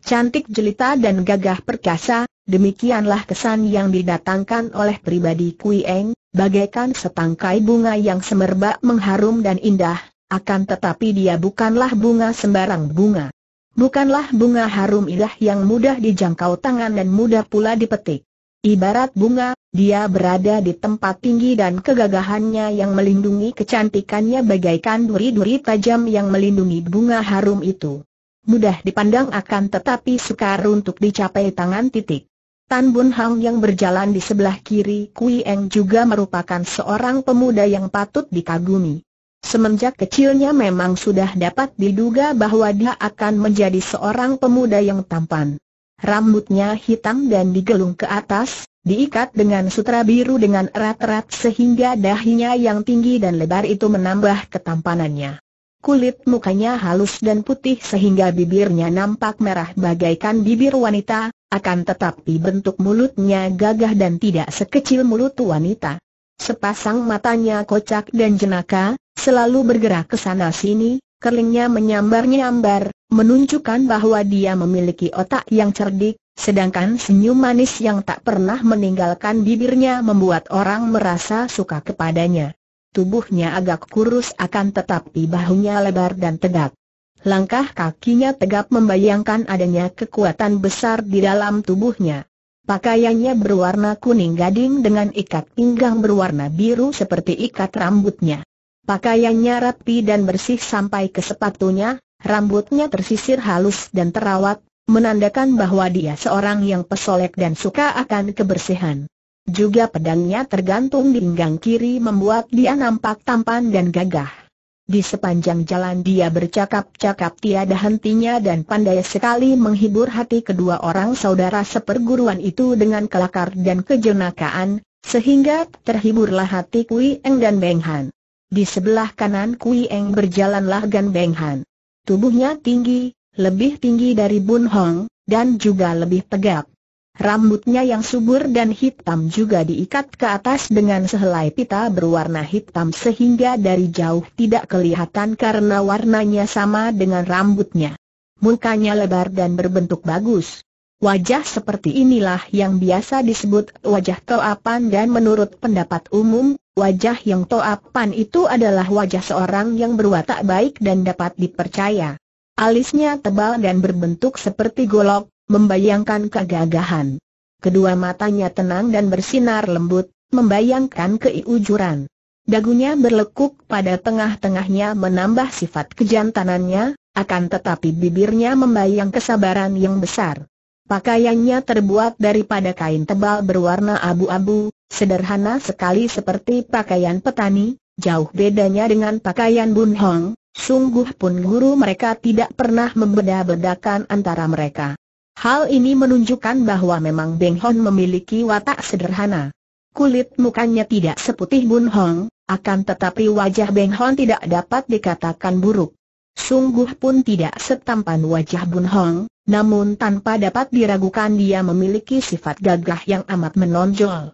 Cantik jelita dan gagah perkasa, demikianlah kesan yang didatangkan oleh pribadi Kui Eng, bagaikan setangkai bunga yang semerbak mengharum dan indah, akan tetapi dia bukanlah bunga sembarang bunga. Bukanlah bunga harum indah yang mudah dijangkau tangan dan mudah pula dipetik. Ibarat bunga, dia berada di tempat tinggi dan kegagahannya yang melindungi kecantikannya bagaikan duri-duri tajam yang melindungi bunga harum itu. Mudah dipandang akan tetapi sukar untuk dicapai tangan titik. Tan Bun Hang yang berjalan di sebelah kiri Kui Eng juga merupakan seorang pemuda yang patut dikagumi. Semenjak kecilnya memang sudah dapat diduga bahwa dia akan menjadi seorang pemuda yang tampan. Rambutnya hitam dan digelung ke atas, diikat dengan sutra biru dengan erat-erat sehingga dahinya yang tinggi dan lebar itu menambah ketampanannya. Kulit mukanya halus dan putih sehingga bibirnya nampak merah bagaikan bibir wanita, akan tetapi bentuk mulutnya gagah dan tidak sekecil mulut wanita. Sepasang matanya kocak dan jenaka, selalu bergerak ke sana-sini, kerlingnya menyambar-nyambar, menunjukkan bahwa dia memiliki otak yang cerdik, sedangkan senyum manis yang tak pernah meninggalkan bibirnya membuat orang merasa suka kepadanya. Tubuhnya agak kurus akan tetapi bahunya lebar dan tegak. Langkah kakinya tegap membayangkan adanya kekuatan besar di dalam tubuhnya. Pakaiannya berwarna kuning gading dengan ikat pinggang berwarna biru seperti ikat rambutnya. Pakaiannya rapi dan bersih sampai ke sepatunya, rambutnya tersisir halus dan terawat, menandakan bahwa dia seorang yang pesolek dan suka akan kebersihan. Juga pedangnya tergantung di pinggang kiri membuat dia nampak tampan dan gagah. Di sepanjang jalan dia bercakap-cakap tiada hentinya dan pandai sekali menghibur hati kedua orang saudara seperguruan itu dengan kelakar dan kejenakaan, sehingga terhiburlah hati Kui Eng dan Beng Han. Di sebelah kanan Kui Eng berjalanlah Gan Beng Han. Tubuhnya tinggi, lebih tinggi dari Bun Hong, dan juga lebih tegak. Rambutnya yang subur dan hitam juga diikat ke atas dengan sehelai pita berwarna hitam sehingga dari jauh tidak kelihatan karena warnanya sama dengan rambutnya. Mukanya lebar dan berbentuk bagus. Wajah seperti inilah yang biasa disebut wajah toapan dan menurut pendapat umum, Wajah yang toapan itu adalah wajah seorang yang berwatak baik dan dapat dipercaya. Alisnya tebal dan berbentuk seperti golok, membayangkan kegagahan. Kedua matanya tenang dan bersinar lembut, membayangkan keiujuran. Dagunya berlekuk pada tengah-tengahnya menambah sifat kejantanannya, akan tetapi bibirnya membayang kesabaran yang besar. Pakaiannya terbuat daripada kain tebal berwarna abu-abu, sederhana sekali seperti pakaian petani, jauh bedanya dengan pakaian Bun Hong, sungguh pun guru mereka tidak pernah membeda-bedakan antara mereka. Hal ini menunjukkan bahwa memang Beng Hong memiliki watak sederhana. Kulit mukanya tidak seputih Bun Hong, akan tetapi wajah Beng Hong tidak dapat dikatakan buruk. Sungguh pun tidak setampan wajah Bun Hong, namun tanpa dapat diragukan dia memiliki sifat gagah yang amat menonjol.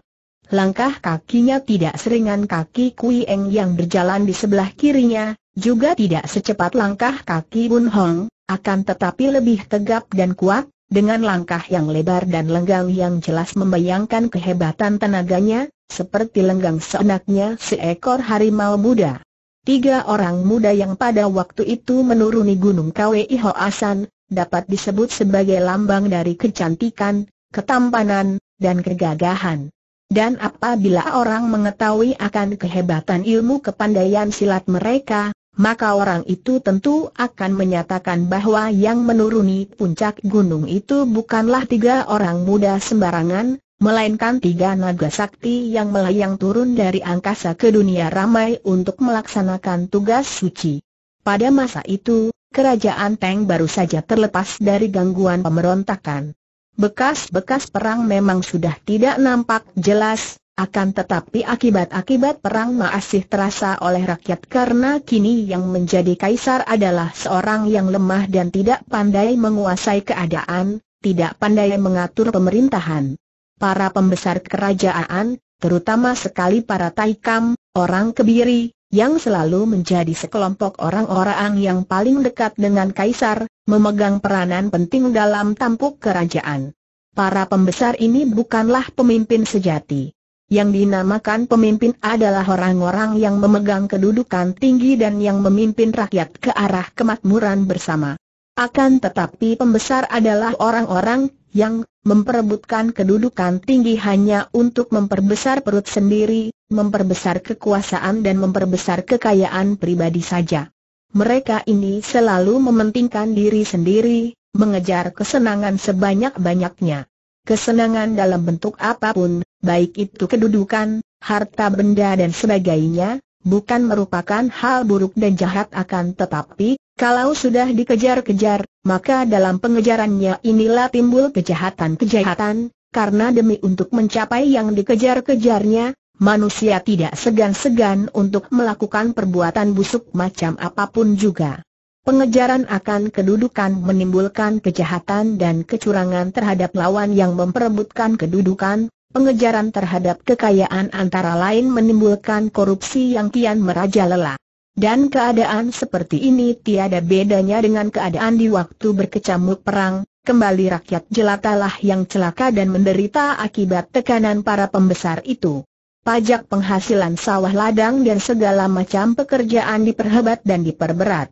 Langkah kakinya tidak seringan kaki Kui Eng yang berjalan di sebelah kirinya, juga tidak secepat langkah kaki Bun Hong, akan tetapi lebih tegap dan kuat, dengan langkah yang lebar dan lenggang yang jelas membayangkan kehebatan tenaganya, seperti lenggang seenaknya seekor harimau muda. Tiga orang muda yang pada waktu itu menuruni Gunung Kwei Hoasan, dapat disebut sebagai lambang dari kecantikan, ketampanan, dan kegagahan. Dan apabila orang mengetahui akan kehebatan ilmu kepandaian silat mereka, maka orang itu tentu akan menyatakan bahwa yang menuruni puncak gunung itu bukanlah tiga orang muda sembarangan, melainkan tiga naga sakti yang melayang turun dari angkasa ke dunia ramai untuk melaksanakan tugas suci. Pada masa itu, kerajaan Teng baru saja terlepas dari gangguan pemberontakan. Bekas-bekas perang memang sudah tidak nampak jelas, akan tetapi akibat-akibat perang masih terasa oleh rakyat karena kini yang menjadi kaisar adalah seorang yang lemah dan tidak pandai menguasai keadaan, tidak pandai mengatur pemerintahan. Para pembesar kerajaan, terutama sekali para Taikam, orang kebiri, yang selalu menjadi sekelompok orang-orang yang paling dekat dengan kaisar, memegang peranan penting dalam tampuk kerajaan. Para pembesar ini bukanlah pemimpin sejati. Yang dinamakan pemimpin adalah orang-orang yang memegang kedudukan tinggi dan yang memimpin rakyat ke arah kemakmuran bersama. Akan tetapi pembesar adalah orang-orang yang memperebutkan kedudukan tinggi hanya untuk memperbesar perut sendiri, memperbesar kekuasaan dan memperbesar kekayaan pribadi saja. Mereka ini selalu mementingkan diri sendiri, mengejar kesenangan sebanyak-banyaknya. Kesenangan dalam bentuk apapun, baik itu kedudukan, harta benda dan sebagainya, bukan merupakan hal buruk dan jahat akan tetapi, kalau sudah dikejar-kejar, maka dalam pengejarannya inilah timbul kejahatan-kejahatan, karena demi untuk mencapai yang dikejar-kejarnya, manusia tidak segan-segan untuk melakukan perbuatan busuk macam apapun juga. Pengejaran akan kedudukan menimbulkan kejahatan dan kecurangan terhadap lawan yang memperebutkan kedudukan, pengejaran terhadap kekayaan antara lain menimbulkan korupsi yang kian merajalela. Dan keadaan seperti ini tiada bedanya dengan keadaan di waktu berkecamuk perang, kembali rakyat jelatalah yang celaka dan menderita akibat tekanan para pembesar itu. Pajak penghasilan sawah ladang dan segala macam pekerjaan diperhebat dan diperberat.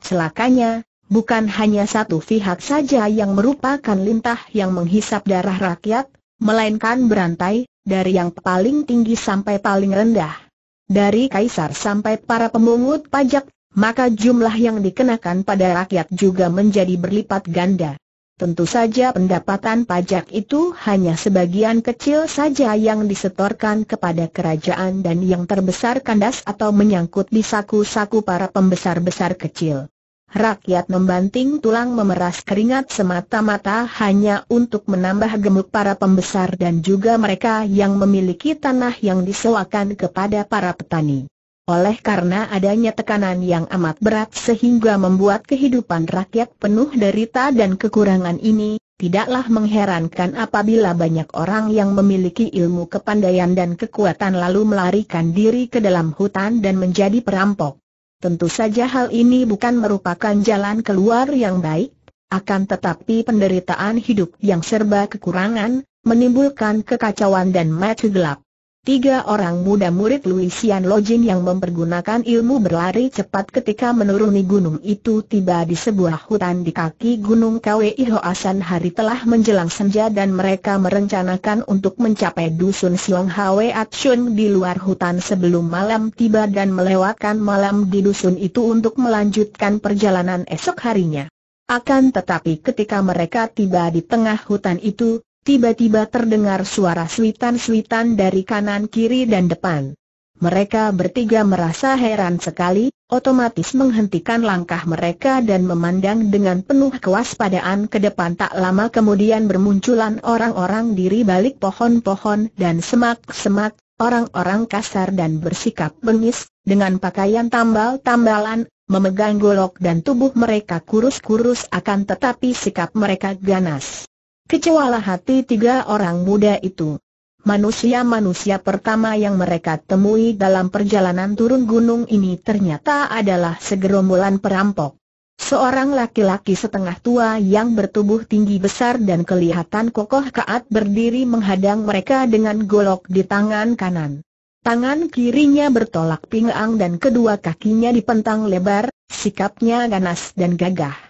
Celakanya, bukan hanya satu pihak saja yang merupakan lintah yang menghisap darah rakyat, melainkan berantai, dari yang paling tinggi sampai paling rendah dari kaisar sampai para pemungut pajak, maka jumlah yang dikenakan pada rakyat juga menjadi berlipat ganda. Tentu saja pendapatan pajak itu hanya sebagian kecil saja yang disetorkan kepada kerajaan dan yang terbesar kandas atau menyangkut di saku-saku para pembesar-besar kecil rakyat membanting tulang memeras keringat semata-mata hanya untuk menambah gemuk para pembesar dan juga mereka yang memiliki tanah yang disewakan kepada para petani. Oleh karena adanya tekanan yang amat berat sehingga membuat kehidupan rakyat penuh derita dan kekurangan ini, tidaklah mengherankan apabila banyak orang yang memiliki ilmu kepandaian dan kekuatan lalu melarikan diri ke dalam hutan dan menjadi perampok. Tentu saja hal ini bukan merupakan jalan keluar yang baik, akan tetapi penderitaan hidup yang serba kekurangan, menimbulkan kekacauan dan mati gelap. Tiga orang muda murid Luisian Lojin yang mempergunakan ilmu berlari cepat ketika menuruni gunung itu tiba di sebuah hutan di kaki gunung KWI Hoasan hari telah menjelang senja dan mereka merencanakan untuk mencapai dusun Siong Hwe Atsun di luar hutan sebelum malam tiba dan melewatkan malam di dusun itu untuk melanjutkan perjalanan esok harinya. Akan tetapi ketika mereka tiba di tengah hutan itu, tiba-tiba terdengar suara suitan-suitan dari kanan kiri dan depan. Mereka bertiga merasa heran sekali, otomatis menghentikan langkah mereka dan memandang dengan penuh kewaspadaan ke depan tak lama kemudian bermunculan orang-orang diri balik pohon-pohon dan semak-semak, orang-orang kasar dan bersikap bengis, dengan pakaian tambal-tambalan, memegang golok dan tubuh mereka kurus-kurus akan tetapi sikap mereka ganas kecuali hati tiga orang muda itu. Manusia-manusia pertama yang mereka temui dalam perjalanan turun gunung ini ternyata adalah segerombolan perampok. Seorang laki-laki setengah tua yang bertubuh tinggi besar dan kelihatan kokoh kaat berdiri menghadang mereka dengan golok di tangan kanan. Tangan kirinya bertolak pinggang dan kedua kakinya dipentang lebar, sikapnya ganas dan gagah.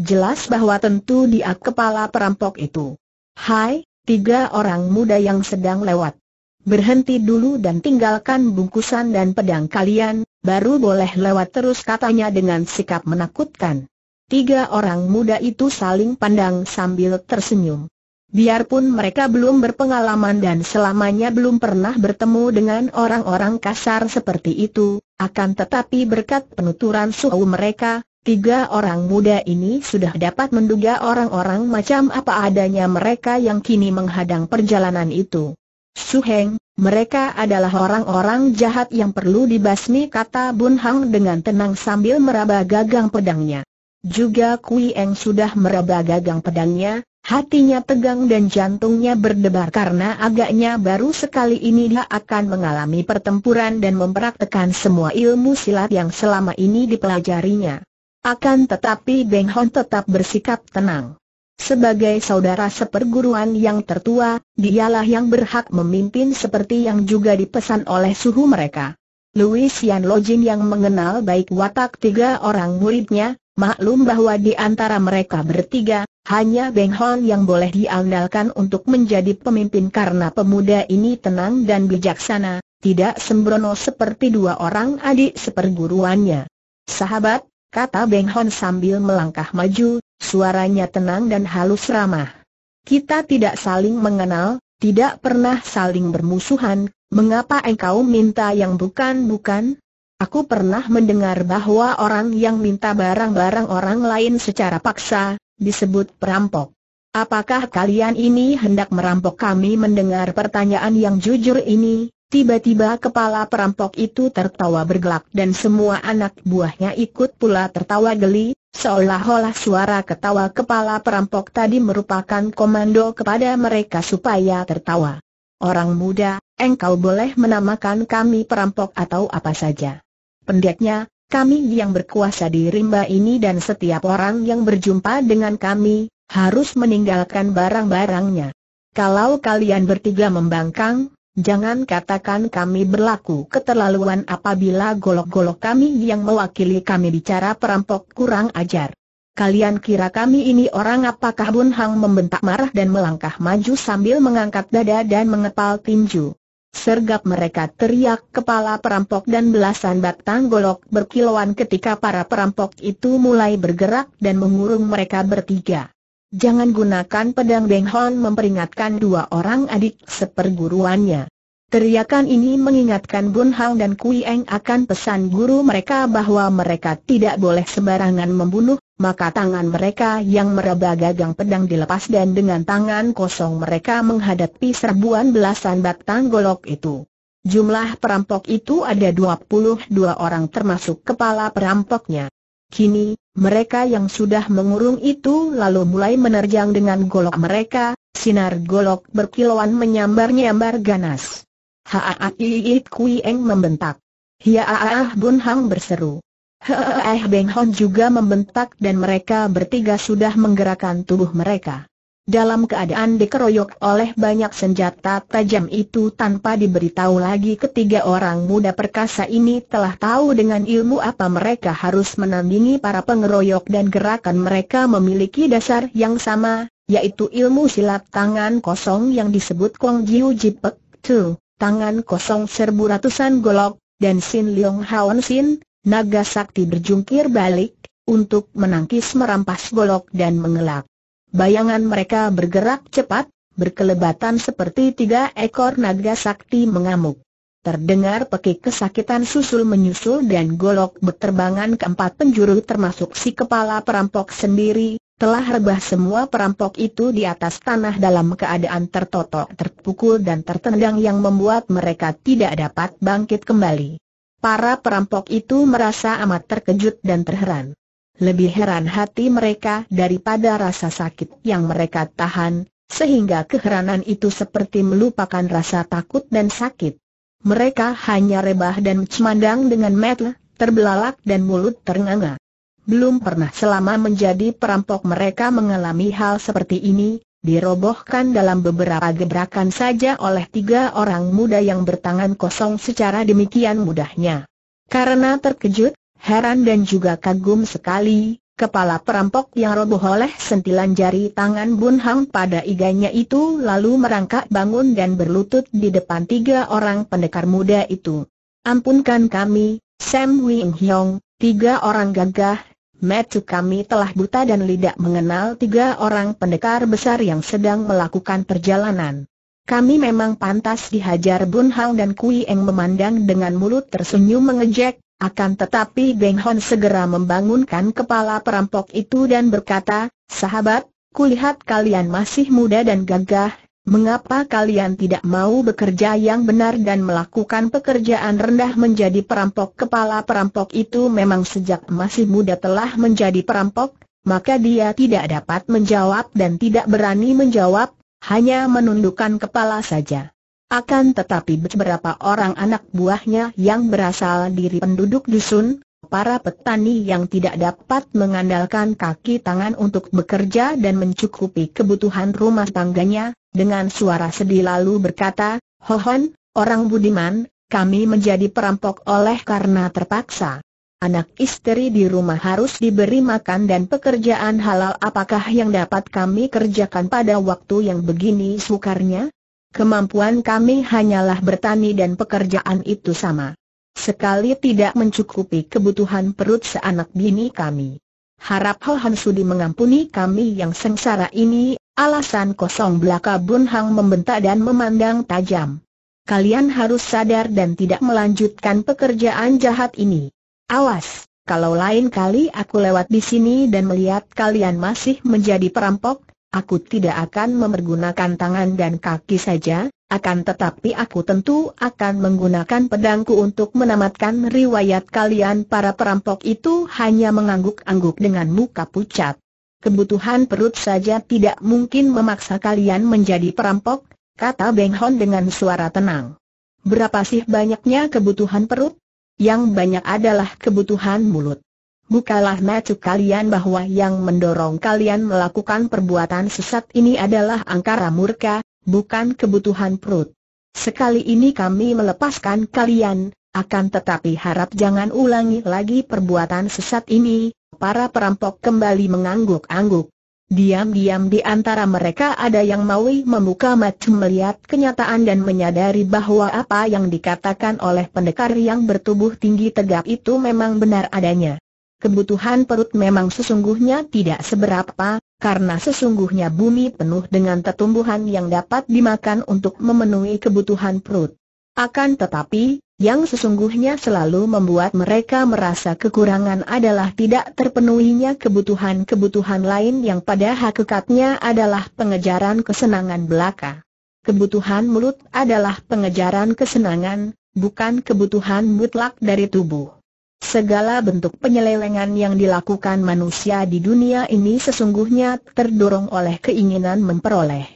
Jelas bahwa tentu dia kepala perampok itu. Hai, tiga orang muda yang sedang lewat. Berhenti dulu dan tinggalkan bungkusan dan pedang kalian, baru boleh lewat terus katanya dengan sikap menakutkan. Tiga orang muda itu saling pandang sambil tersenyum. Biarpun mereka belum berpengalaman dan selamanya belum pernah bertemu dengan orang-orang kasar seperti itu, akan tetapi berkat penuturan suhu mereka, Tiga orang muda ini sudah dapat menduga orang-orang macam apa adanya mereka yang kini menghadang perjalanan itu. Suheng, mereka adalah orang-orang jahat yang perlu dibasmi kata Bun Hang dengan tenang sambil meraba gagang pedangnya. Juga Kui Eng sudah meraba gagang pedangnya, hatinya tegang dan jantungnya berdebar karena agaknya baru sekali ini dia akan mengalami pertempuran dan mempraktekan semua ilmu silat yang selama ini dipelajarinya. Akan tetapi Beng Hon tetap bersikap tenang. Sebagai saudara seperguruan yang tertua, dialah yang berhak memimpin seperti yang juga dipesan oleh suhu mereka. Louis Yan Lojin yang mengenal baik watak tiga orang muridnya, maklum bahwa di antara mereka bertiga, hanya Beng Hon yang boleh diandalkan untuk menjadi pemimpin karena pemuda ini tenang dan bijaksana, tidak sembrono seperti dua orang adik seperguruannya. Sahabat, kata Beng Hon sambil melangkah maju, suaranya tenang dan halus ramah. Kita tidak saling mengenal, tidak pernah saling bermusuhan, mengapa engkau minta yang bukan-bukan? Aku pernah mendengar bahwa orang yang minta barang-barang orang lain secara paksa, disebut perampok. Apakah kalian ini hendak merampok kami mendengar pertanyaan yang jujur ini? Tiba-tiba kepala perampok itu tertawa bergelak dan semua anak buahnya ikut pula tertawa geli, seolah-olah suara ketawa kepala perampok tadi merupakan komando kepada mereka supaya tertawa. Orang muda, engkau boleh menamakan kami perampok atau apa saja. Pendeknya, kami yang berkuasa di rimba ini dan setiap orang yang berjumpa dengan kami, harus meninggalkan barang-barangnya. Kalau kalian bertiga membangkang, Jangan katakan kami berlaku keterlaluan apabila golok-golok kami yang mewakili kami bicara perampok kurang ajar. Kalian kira kami ini orang apakah Bun Hang membentak marah dan melangkah maju sambil mengangkat dada dan mengepal tinju. Sergap mereka teriak kepala perampok dan belasan batang golok berkilauan ketika para perampok itu mulai bergerak dan mengurung mereka bertiga. Jangan gunakan pedang Beng Hon memperingatkan dua orang adik seperguruannya. Teriakan ini mengingatkan Bun Hang dan Kui Eng akan pesan guru mereka bahwa mereka tidak boleh sembarangan membunuh, maka tangan mereka yang meraba gagang pedang dilepas dan dengan tangan kosong mereka menghadapi serbuan belasan batang golok itu. Jumlah perampok itu ada 22 orang termasuk kepala perampoknya. Kini, mereka yang sudah mengurung itu lalu mulai menerjang dengan golok mereka, sinar golok berkilauan menyambar-nyambar ganas. Haaaiit Kui Eng membentak. Hiaaah Bun Hang berseru. Heeh Beng Hon juga membentak dan mereka bertiga sudah menggerakkan tubuh mereka. Dalam keadaan dikeroyok oleh banyak senjata tajam itu tanpa diberitahu lagi ketiga orang muda perkasa ini telah tahu dengan ilmu apa mereka harus menandingi para pengeroyok dan gerakan mereka memiliki dasar yang sama, yaitu ilmu silat tangan kosong yang disebut Kong Jiu Jipek Tu, tangan kosong serbu ratusan golok, dan Sin Leong Haon Sin, naga sakti berjungkir balik, untuk menangkis merampas golok dan mengelak. Bayangan mereka bergerak cepat, berkelebatan seperti tiga ekor naga sakti mengamuk. Terdengar pekik kesakitan susul menyusul dan golok berterbangan ke empat penjuru termasuk si kepala perampok sendiri, telah rebah semua perampok itu di atas tanah dalam keadaan tertotok terpukul dan tertendang yang membuat mereka tidak dapat bangkit kembali. Para perampok itu merasa amat terkejut dan terheran. Lebih heran hati mereka daripada rasa sakit yang mereka tahan, sehingga keheranan itu seperti melupakan rasa takut dan sakit. Mereka hanya rebah dan cemandang dengan metel, terbelalak dan mulut ternganga. Belum pernah selama menjadi perampok mereka mengalami hal seperti ini, dirobohkan dalam beberapa gebrakan saja oleh tiga orang muda yang bertangan kosong secara demikian mudahnya. Karena terkejut, heran dan juga kagum sekali, kepala perampok yang roboh oleh sentilan jari tangan Bun Hang pada iganya itu lalu merangkak bangun dan berlutut di depan tiga orang pendekar muda itu. Ampunkan kami, Sam Wing Hyong, tiga orang gagah, Metu kami telah buta dan lidah mengenal tiga orang pendekar besar yang sedang melakukan perjalanan. Kami memang pantas dihajar Bun Hang dan Kui Eng memandang dengan mulut tersenyum mengejek, akan tetapi Beng Hon segera membangunkan kepala perampok itu dan berkata, Sahabat, kulihat kalian masih muda dan gagah, mengapa kalian tidak mau bekerja yang benar dan melakukan pekerjaan rendah menjadi perampok? Kepala perampok itu memang sejak masih muda telah menjadi perampok, maka dia tidak dapat menjawab dan tidak berani menjawab, hanya menundukkan kepala saja. Akan tetapi beberapa orang anak buahnya yang berasal dari penduduk dusun, para petani yang tidak dapat mengandalkan kaki tangan untuk bekerja dan mencukupi kebutuhan rumah tangganya, dengan suara sedih lalu berkata, Hohon, orang budiman, kami menjadi perampok oleh karena terpaksa. Anak istri di rumah harus diberi makan dan pekerjaan halal apakah yang dapat kami kerjakan pada waktu yang begini sukarnya? Kemampuan kami hanyalah bertani dan pekerjaan itu sama. Sekali tidak mencukupi kebutuhan perut seanak bini kami. Harap Ho Han Sudi mengampuni kami yang sengsara ini, alasan kosong belaka Bun Hang membentak dan memandang tajam. Kalian harus sadar dan tidak melanjutkan pekerjaan jahat ini. Awas, kalau lain kali aku lewat di sini dan melihat kalian masih menjadi perampok, Aku tidak akan memergunakan tangan dan kaki saja, akan tetapi aku tentu akan menggunakan pedangku untuk menamatkan riwayat kalian para perampok itu hanya mengangguk-angguk dengan muka pucat. Kebutuhan perut saja tidak mungkin memaksa kalian menjadi perampok, kata Beng Hon dengan suara tenang. Berapa sih banyaknya kebutuhan perut? Yang banyak adalah kebutuhan mulut bukalah mata kalian bahwa yang mendorong kalian melakukan perbuatan sesat ini adalah angkara murka, bukan kebutuhan perut. Sekali ini kami melepaskan kalian, akan tetapi harap jangan ulangi lagi perbuatan sesat ini, para perampok kembali mengangguk-angguk. Diam-diam di antara mereka ada yang maui membuka mata melihat kenyataan dan menyadari bahwa apa yang dikatakan oleh pendekar yang bertubuh tinggi tegap itu memang benar adanya kebutuhan perut memang sesungguhnya tidak seberapa, karena sesungguhnya bumi penuh dengan tetumbuhan yang dapat dimakan untuk memenuhi kebutuhan perut. Akan tetapi, yang sesungguhnya selalu membuat mereka merasa kekurangan adalah tidak terpenuhinya kebutuhan-kebutuhan lain yang pada hakikatnya adalah pengejaran kesenangan belaka. Kebutuhan mulut adalah pengejaran kesenangan, bukan kebutuhan mutlak dari tubuh. Segala bentuk penyelewengan yang dilakukan manusia di dunia ini sesungguhnya terdorong oleh keinginan memperoleh.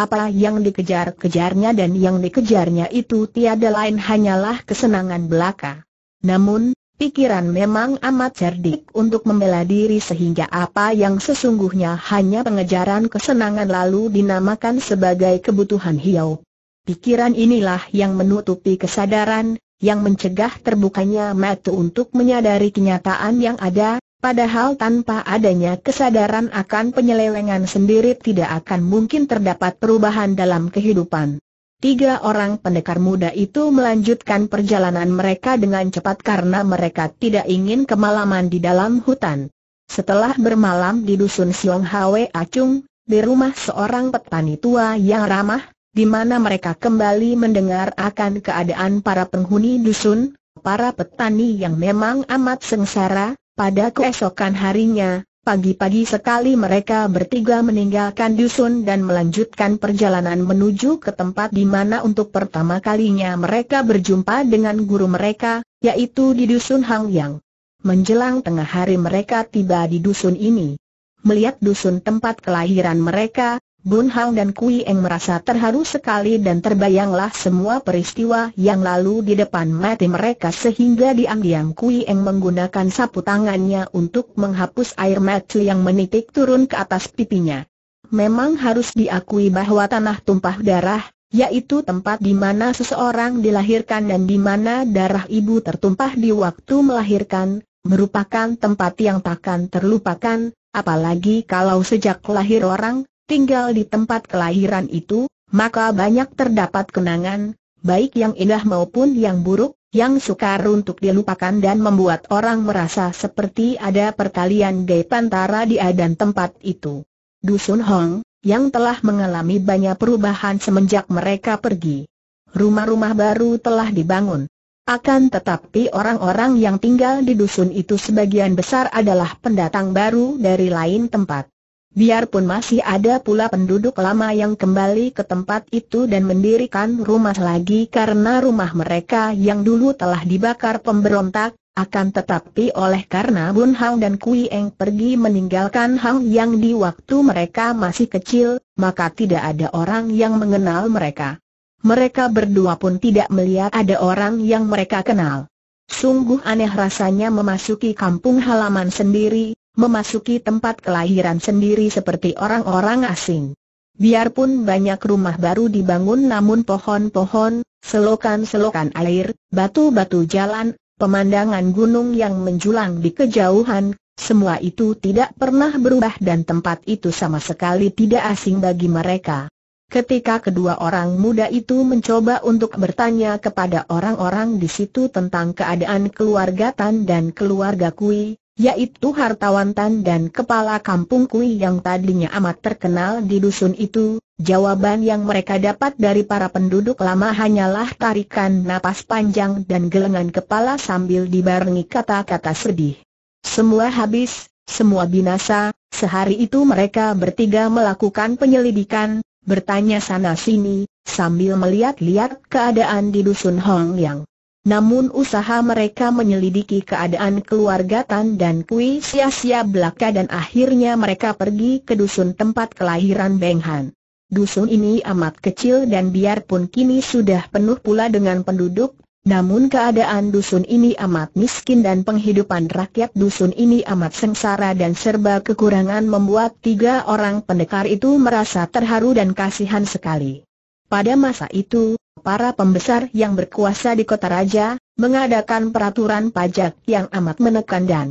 Apa yang dikejar-kejarnya dan yang dikejarnya itu tiada lain hanyalah kesenangan belaka. Namun, pikiran memang amat cerdik untuk membela diri sehingga apa yang sesungguhnya hanya pengejaran kesenangan lalu dinamakan sebagai kebutuhan hiau. Pikiran inilah yang menutupi kesadaran, yang mencegah terbukanya mata untuk menyadari kenyataan yang ada, padahal tanpa adanya kesadaran akan penyelewengan sendiri tidak akan mungkin terdapat perubahan dalam kehidupan. Tiga orang pendekar muda itu melanjutkan perjalanan mereka dengan cepat karena mereka tidak ingin kemalaman di dalam hutan. Setelah bermalam di dusun Siong Hwe Acung, di rumah seorang petani tua yang ramah, di mana mereka kembali mendengar akan keadaan para penghuni dusun, para petani yang memang amat sengsara, pada keesokan harinya, pagi-pagi sekali mereka bertiga meninggalkan dusun dan melanjutkan perjalanan menuju ke tempat di mana untuk pertama kalinya mereka berjumpa dengan guru mereka, yaitu di dusun Hang Yang. Menjelang tengah hari mereka tiba di dusun ini. Melihat dusun tempat kelahiran mereka, Bun Hang dan Kui Eng merasa terharu sekali dan terbayanglah semua peristiwa yang lalu di depan mati mereka sehingga diam-diam Kui Eng menggunakan sapu tangannya untuk menghapus air mati yang menitik turun ke atas pipinya. Memang harus diakui bahwa tanah tumpah darah, yaitu tempat di mana seseorang dilahirkan dan di mana darah ibu tertumpah di waktu melahirkan, merupakan tempat yang takkan terlupakan, apalagi kalau sejak lahir orang tinggal di tempat kelahiran itu, maka banyak terdapat kenangan, baik yang indah maupun yang buruk, yang sukar untuk dilupakan dan membuat orang merasa seperti ada pertalian gay pantara di adan tempat itu. Dusun Hong, yang telah mengalami banyak perubahan semenjak mereka pergi. Rumah-rumah baru telah dibangun. Akan tetapi orang-orang yang tinggal di dusun itu sebagian besar adalah pendatang baru dari lain tempat. Biarpun masih ada pula penduduk lama yang kembali ke tempat itu dan mendirikan rumah lagi karena rumah mereka yang dulu telah dibakar pemberontak, akan tetapi oleh karena Bun Hang dan Kui Eng pergi meninggalkan Hang yang di waktu mereka masih kecil, maka tidak ada orang yang mengenal mereka. Mereka berdua pun tidak melihat ada orang yang mereka kenal. Sungguh aneh rasanya memasuki kampung halaman sendiri, memasuki tempat kelahiran sendiri seperti orang-orang asing. Biarpun banyak rumah baru dibangun namun pohon-pohon, selokan-selokan air, batu-batu jalan, pemandangan gunung yang menjulang di kejauhan, semua itu tidak pernah berubah dan tempat itu sama sekali tidak asing bagi mereka. Ketika kedua orang muda itu mencoba untuk bertanya kepada orang-orang di situ tentang keadaan keluarga Tan dan keluarga Kui, yaitu hartawan Tan dan kepala kampung Kui yang tadinya amat terkenal di dusun itu, jawaban yang mereka dapat dari para penduduk lama hanyalah tarikan napas panjang dan gelengan kepala sambil dibarengi kata-kata sedih. Semua habis, semua binasa, sehari itu mereka bertiga melakukan penyelidikan, bertanya sana-sini, sambil melihat-lihat keadaan di dusun Hong Yang. Namun usaha mereka menyelidiki keadaan keluarga Tan dan Kui sia-sia belaka dan akhirnya mereka pergi ke dusun tempat kelahiran Beng Han. Dusun ini amat kecil dan biarpun kini sudah penuh pula dengan penduduk, namun keadaan dusun ini amat miskin dan penghidupan rakyat dusun ini amat sengsara dan serba kekurangan membuat tiga orang pendekar itu merasa terharu dan kasihan sekali. Pada masa itu, para pembesar yang berkuasa di kota raja, mengadakan peraturan pajak yang amat menekan dan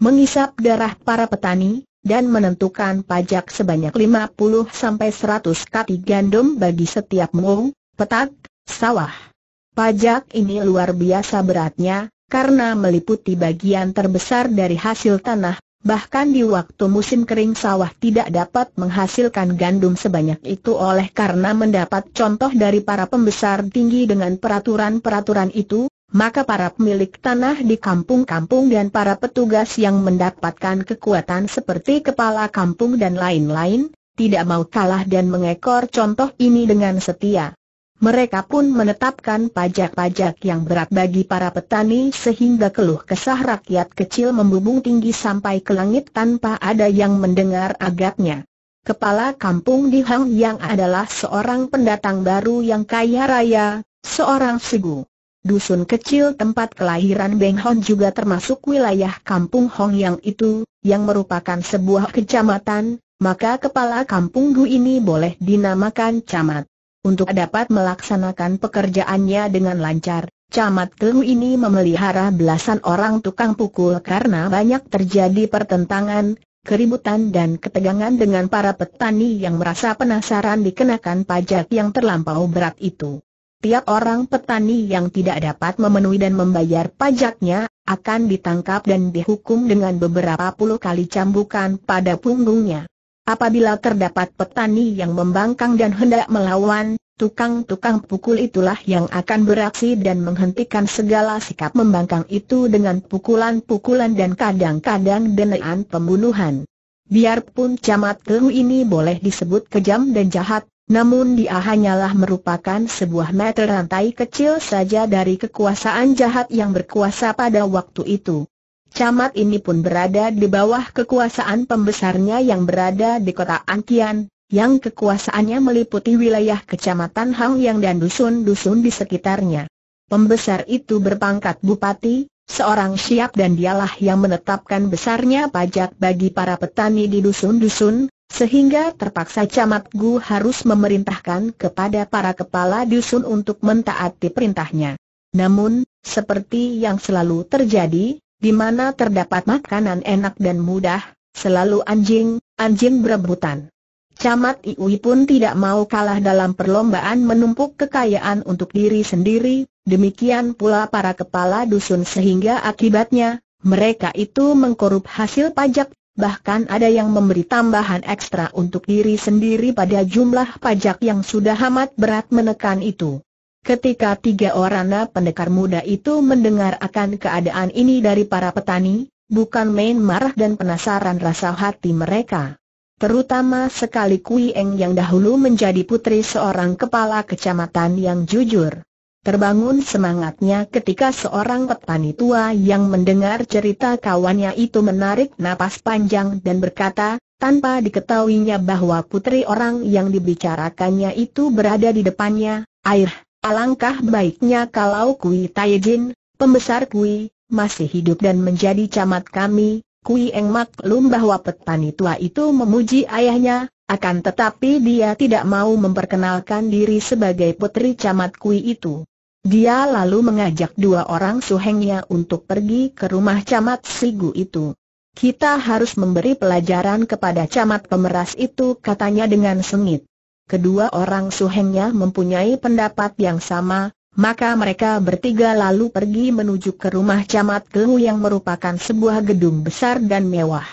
mengisap darah para petani, dan menentukan pajak sebanyak 50-100 kati gandum bagi setiap mung, petak, sawah. Pajak ini luar biasa beratnya, karena meliputi bagian terbesar dari hasil tanah Bahkan di waktu musim kering sawah tidak dapat menghasilkan gandum sebanyak itu oleh karena mendapat contoh dari para pembesar tinggi dengan peraturan-peraturan itu, maka para pemilik tanah di kampung-kampung dan para petugas yang mendapatkan kekuatan seperti kepala kampung dan lain-lain, tidak mau kalah dan mengekor contoh ini dengan setia. Mereka pun menetapkan pajak-pajak yang berat bagi para petani sehingga keluh kesah rakyat kecil membumbung tinggi sampai ke langit tanpa ada yang mendengar agaknya. Kepala kampung di Hang Yang adalah seorang pendatang baru yang kaya raya, seorang segu. Dusun kecil tempat kelahiran Beng Hon juga termasuk wilayah kampung Hong Yang itu, yang merupakan sebuah kecamatan, maka kepala kampung Gu ini boleh dinamakan camat. Untuk dapat melaksanakan pekerjaannya dengan lancar, Camat Kelu ini memelihara belasan orang tukang pukul karena banyak terjadi pertentangan, keributan dan ketegangan dengan para petani yang merasa penasaran dikenakan pajak yang terlampau berat itu. Tiap orang petani yang tidak dapat memenuhi dan membayar pajaknya, akan ditangkap dan dihukum dengan beberapa puluh kali cambukan pada punggungnya. Apabila terdapat petani yang membangkang dan hendak melawan, tukang-tukang pukul itulah yang akan beraksi dan menghentikan segala sikap membangkang itu dengan pukulan-pukulan dan kadang-kadang denaan pembunuhan. Biarpun camat keru ini boleh disebut kejam dan jahat, namun dia hanyalah merupakan sebuah meter rantai kecil saja dari kekuasaan jahat yang berkuasa pada waktu itu camat ini pun berada di bawah kekuasaan pembesarnya yang berada di kota Angkian, yang kekuasaannya meliputi wilayah kecamatan Hang yang dan dusun-dusun di sekitarnya. Pembesar itu berpangkat bupati, seorang siap dan dialah yang menetapkan besarnya pajak bagi para petani di dusun-dusun, sehingga terpaksa camat Gu harus memerintahkan kepada para kepala dusun untuk mentaati perintahnya. Namun, seperti yang selalu terjadi, di mana terdapat makanan enak dan mudah, selalu anjing, anjing berebutan. Camat Iui pun tidak mau kalah dalam perlombaan menumpuk kekayaan untuk diri sendiri, demikian pula para kepala dusun sehingga akibatnya, mereka itu mengkorup hasil pajak, bahkan ada yang memberi tambahan ekstra untuk diri sendiri pada jumlah pajak yang sudah amat berat menekan itu. Ketika tiga orang pendekar muda itu mendengar akan keadaan ini dari para petani, bukan main marah dan penasaran rasa hati mereka. Terutama sekali Kui Eng yang dahulu menjadi putri seorang kepala kecamatan yang jujur. Terbangun semangatnya ketika seorang petani tua yang mendengar cerita kawannya itu menarik napas panjang dan berkata, tanpa diketahuinya bahwa putri orang yang dibicarakannya itu berada di depannya, air Alangkah baiknya kalau Kui Taijin, pembesar Kui, masih hidup dan menjadi camat kami, Kui Eng maklum bahwa petani tua itu memuji ayahnya, akan tetapi dia tidak mau memperkenalkan diri sebagai putri camat Kui itu. Dia lalu mengajak dua orang suhengnya untuk pergi ke rumah camat Sigu itu. Kita harus memberi pelajaran kepada camat pemeras itu katanya dengan sengit kedua orang suhengnya mempunyai pendapat yang sama, maka mereka bertiga lalu pergi menuju ke rumah camat Gelu yang merupakan sebuah gedung besar dan mewah.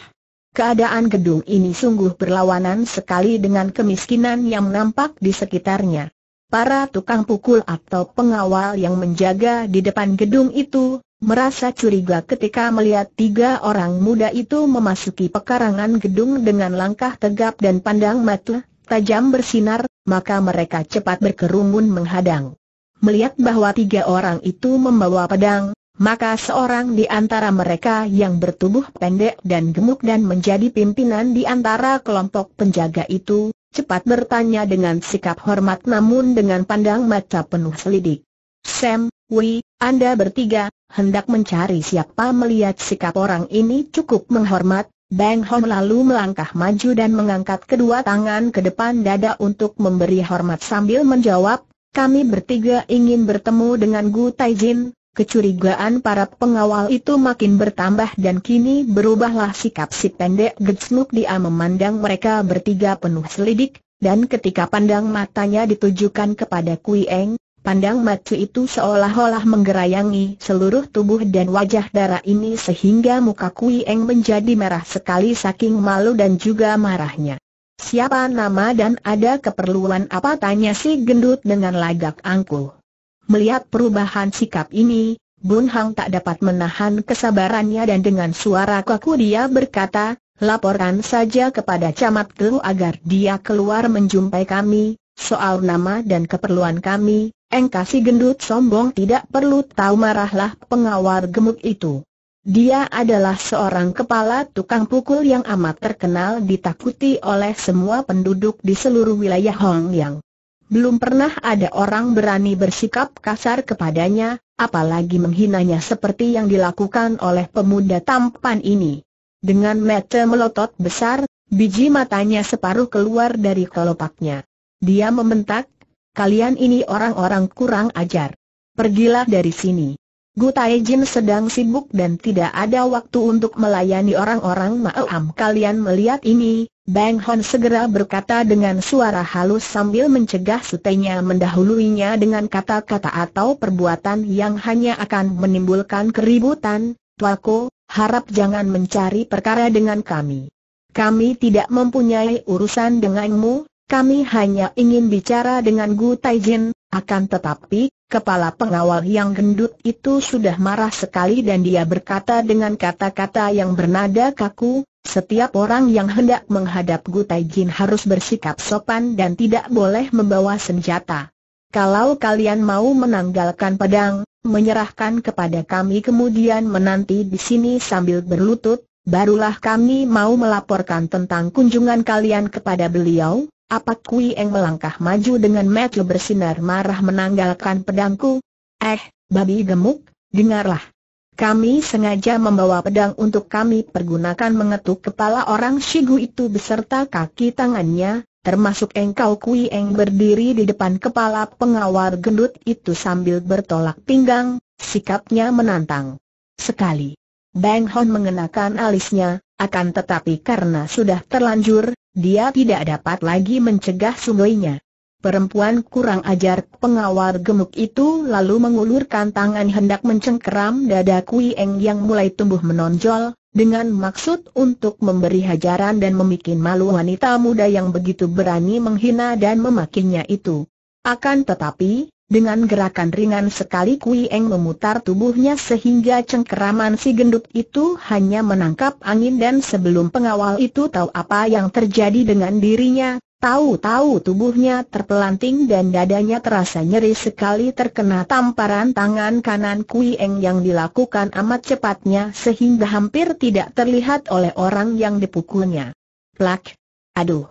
Keadaan gedung ini sungguh berlawanan sekali dengan kemiskinan yang nampak di sekitarnya. Para tukang pukul atau pengawal yang menjaga di depan gedung itu, merasa curiga ketika melihat tiga orang muda itu memasuki pekarangan gedung dengan langkah tegap dan pandang mata, tajam bersinar, maka mereka cepat berkerumun menghadang. Melihat bahwa tiga orang itu membawa pedang, maka seorang di antara mereka yang bertubuh pendek dan gemuk dan menjadi pimpinan di antara kelompok penjaga itu, cepat bertanya dengan sikap hormat namun dengan pandang mata penuh selidik. Sam, Wei, Anda bertiga, hendak mencari siapa melihat sikap orang ini cukup menghormat, Bang Hong lalu melangkah maju dan mengangkat kedua tangan ke depan dada untuk memberi hormat sambil menjawab, kami bertiga ingin bertemu dengan Gu Taijin, Kecurigaan para pengawal itu makin bertambah dan kini berubahlah sikap si pendek Getsluk dia memandang mereka bertiga penuh selidik, dan ketika pandang matanya ditujukan kepada Kui Eng, Pandang macu itu seolah-olah menggerayangi seluruh tubuh dan wajah darah ini sehingga muka Kui Eng menjadi merah sekali saking malu dan juga marahnya. Siapa nama dan ada keperluan apa tanya si gendut dengan lagak angkuh. Melihat perubahan sikap ini, Bun Hang tak dapat menahan kesabarannya dan dengan suara kaku dia berkata, laporan saja kepada camat Gelu agar dia keluar menjumpai kami, soal nama dan keperluan kami, Engkasi gendut sombong tidak perlu tahu marahlah pengawal gemuk itu. Dia adalah seorang kepala tukang pukul yang amat terkenal ditakuti oleh semua penduduk di seluruh wilayah Hong Yang. Belum pernah ada orang berani bersikap kasar kepadanya, apalagi menghinanya seperti yang dilakukan oleh pemuda tampan ini. Dengan mata melotot besar, biji matanya separuh keluar dari kelopaknya. Dia membentak, kalian ini orang-orang kurang ajar. Pergilah dari sini. Gu Tai sedang sibuk dan tidak ada waktu untuk melayani orang-orang ma'am. Kalian melihat ini, Bang Hon segera berkata dengan suara halus sambil mencegah sutenya mendahuluinya dengan kata-kata atau perbuatan yang hanya akan menimbulkan keributan. Tualko, harap jangan mencari perkara dengan kami. Kami tidak mempunyai urusan denganmu, kami hanya ingin bicara dengan Gu Taijin, akan tetapi, kepala pengawal yang gendut itu sudah marah sekali dan dia berkata dengan kata-kata yang bernada kaku, setiap orang yang hendak menghadap Gu Taijin harus bersikap sopan dan tidak boleh membawa senjata. Kalau kalian mau menanggalkan pedang, menyerahkan kepada kami kemudian menanti di sini sambil berlutut, barulah kami mau melaporkan tentang kunjungan kalian kepada beliau, apa Kui Eng melangkah maju dengan mata bersinar marah menanggalkan pedangku? Eh, babi gemuk, dengarlah. Kami sengaja membawa pedang untuk kami pergunakan mengetuk kepala orang Shigu itu beserta kaki tangannya, termasuk engkau Kui Eng berdiri di depan kepala pengawal gendut itu sambil bertolak pinggang, sikapnya menantang. Sekali Bang Hon mengenakan alisnya, akan tetapi karena sudah terlanjur, dia tidak dapat lagi mencegah sungainya. Perempuan kurang ajar pengawal gemuk itu lalu mengulurkan tangan hendak mencengkeram dada Kui Eng yang mulai tumbuh menonjol, dengan maksud untuk memberi hajaran dan memikin malu wanita muda yang begitu berani menghina dan memakinya itu. Akan tetapi, dengan gerakan ringan sekali Kui Eng memutar tubuhnya sehingga cengkeraman si gendut itu hanya menangkap angin dan sebelum pengawal itu tahu apa yang terjadi dengan dirinya, tahu-tahu tubuhnya terpelanting dan dadanya terasa nyeri sekali terkena tamparan tangan kanan Kui Eng yang dilakukan amat cepatnya sehingga hampir tidak terlihat oleh orang yang dipukulnya. Plak! Aduh!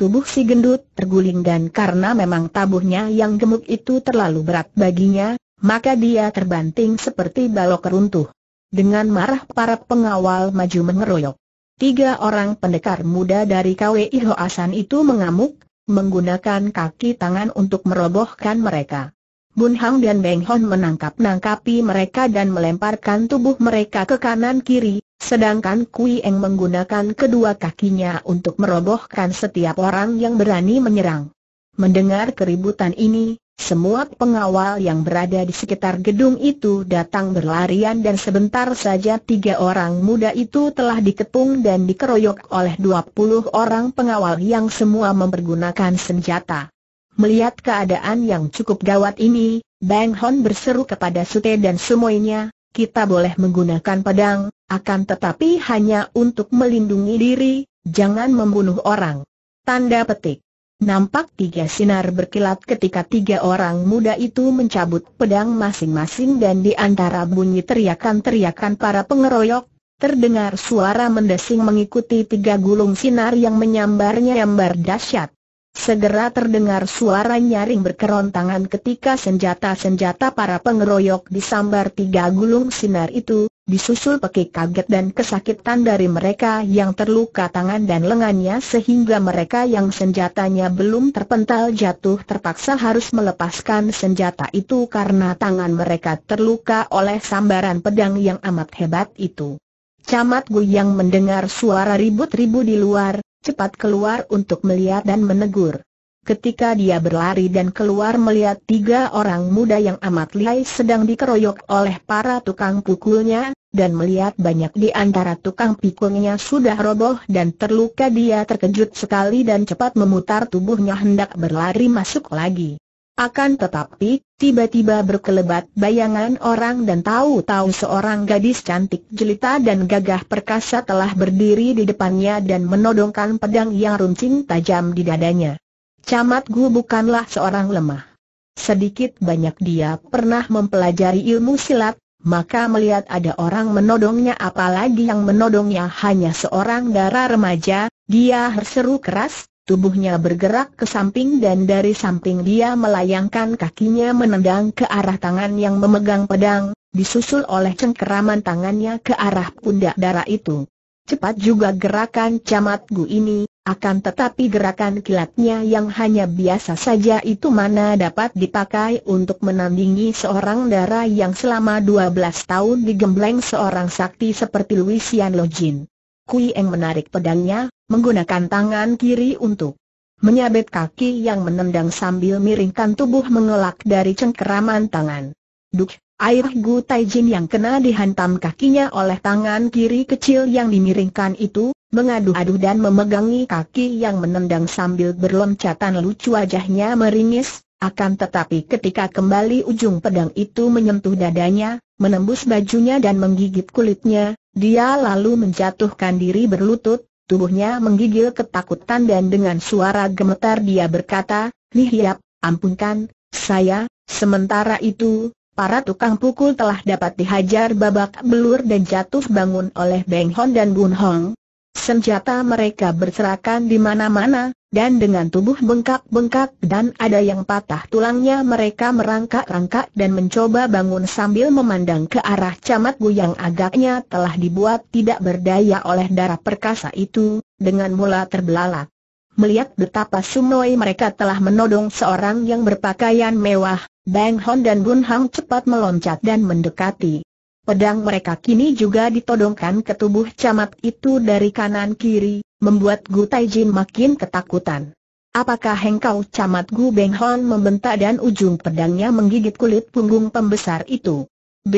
Tubuh si gendut terguling dan karena memang tabuhnya yang gemuk itu terlalu berat baginya, maka dia terbanting seperti balok runtuh. Dengan marah para pengawal maju mengeroyok. Tiga orang pendekar muda dari KWI Hoasan itu mengamuk, menggunakan kaki tangan untuk merobohkan mereka. Bun Hang dan Beng Hon menangkap-nangkapi mereka dan melemparkan tubuh mereka ke kanan-kiri, sedangkan Kui Eng menggunakan kedua kakinya untuk merobohkan setiap orang yang berani menyerang. Mendengar keributan ini, semua pengawal yang berada di sekitar gedung itu datang berlarian dan sebentar saja tiga orang muda itu telah dikepung dan dikeroyok oleh dua puluh orang pengawal yang semua mempergunakan senjata. Melihat keadaan yang cukup gawat ini, Bang Hon berseru kepada Sute dan semuanya, kita boleh menggunakan pedang, akan tetapi hanya untuk melindungi diri, jangan membunuh orang. Tanda petik. Nampak tiga sinar berkilat ketika tiga orang muda itu mencabut pedang masing-masing dan di antara bunyi teriakan-teriakan para pengeroyok, terdengar suara mendesing mengikuti tiga gulung sinar yang menyambar-nyambar dahsyat. Segera terdengar suara nyaring berkerontangan ketika senjata-senjata para pengeroyok disambar tiga gulung sinar itu, disusul pekik kaget dan kesakitan dari mereka yang terluka tangan dan lengannya sehingga mereka yang senjatanya belum terpental jatuh terpaksa harus melepaskan senjata itu karena tangan mereka terluka oleh sambaran pedang yang amat hebat itu. Camat Gu yang mendengar suara ribut-ribut di luar, cepat keluar untuk melihat dan menegur. Ketika dia berlari dan keluar melihat tiga orang muda yang amat lihai sedang dikeroyok oleh para tukang pukulnya, dan melihat banyak di antara tukang pukulnya sudah roboh dan terluka dia terkejut sekali dan cepat memutar tubuhnya hendak berlari masuk lagi. Akan tetapi, tiba-tiba berkelebat bayangan orang dan tahu-tahu seorang gadis cantik jelita dan gagah perkasa telah berdiri di depannya dan menodongkan pedang yang runcing tajam di dadanya. Camat Gu bukanlah seorang lemah. Sedikit banyak dia pernah mempelajari ilmu silat, maka melihat ada orang menodongnya apalagi yang menodongnya hanya seorang darah remaja, dia berseru keras, Tubuhnya bergerak ke samping dan dari samping dia melayangkan kakinya menendang ke arah tangan yang memegang pedang, disusul oleh cengkeraman tangannya ke arah pundak darah itu. Cepat juga gerakan camat Gu ini, akan tetapi gerakan kilatnya yang hanya biasa saja itu mana dapat dipakai untuk menandingi seorang darah yang selama 12 tahun digembleng seorang sakti seperti Louisian Lojin. Kui Eng menarik pedangnya, menggunakan tangan kiri untuk menyabet kaki yang menendang sambil miringkan tubuh mengelak dari cengkeraman tangan. Duk, air Gu Taijin yang kena dihantam kakinya oleh tangan kiri kecil yang dimiringkan itu, mengadu-adu dan memegangi kaki yang menendang sambil berloncatan lucu wajahnya meringis, akan tetapi ketika kembali ujung pedang itu menyentuh dadanya, menembus bajunya dan menggigit kulitnya, dia lalu menjatuhkan diri berlutut, tubuhnya menggigil ketakutan dan dengan suara gemetar dia berkata, Lihiap, ampunkan, saya, sementara itu, para tukang pukul telah dapat dihajar babak belur dan jatuh bangun oleh Beng Hon dan Bun Hong, Senjata mereka berserakan di mana-mana, dan dengan tubuh bengkak-bengkak dan ada yang patah tulangnya mereka merangkak-rangkak dan mencoba bangun sambil memandang ke arah camat Gu yang agaknya telah dibuat tidak berdaya oleh darah perkasa itu, dengan mula terbelalak. Melihat betapa sumoi mereka telah menodong seorang yang berpakaian mewah, Bang Hon dan Bun Hang cepat meloncat dan mendekati. Pedang mereka kini juga ditodongkan ke tubuh camat itu dari kanan kiri, membuat Gu Taijin makin ketakutan. Apakah hengkau camat Gu Beng Hon membentak dan ujung pedangnya menggigit kulit punggung pembesar itu? B.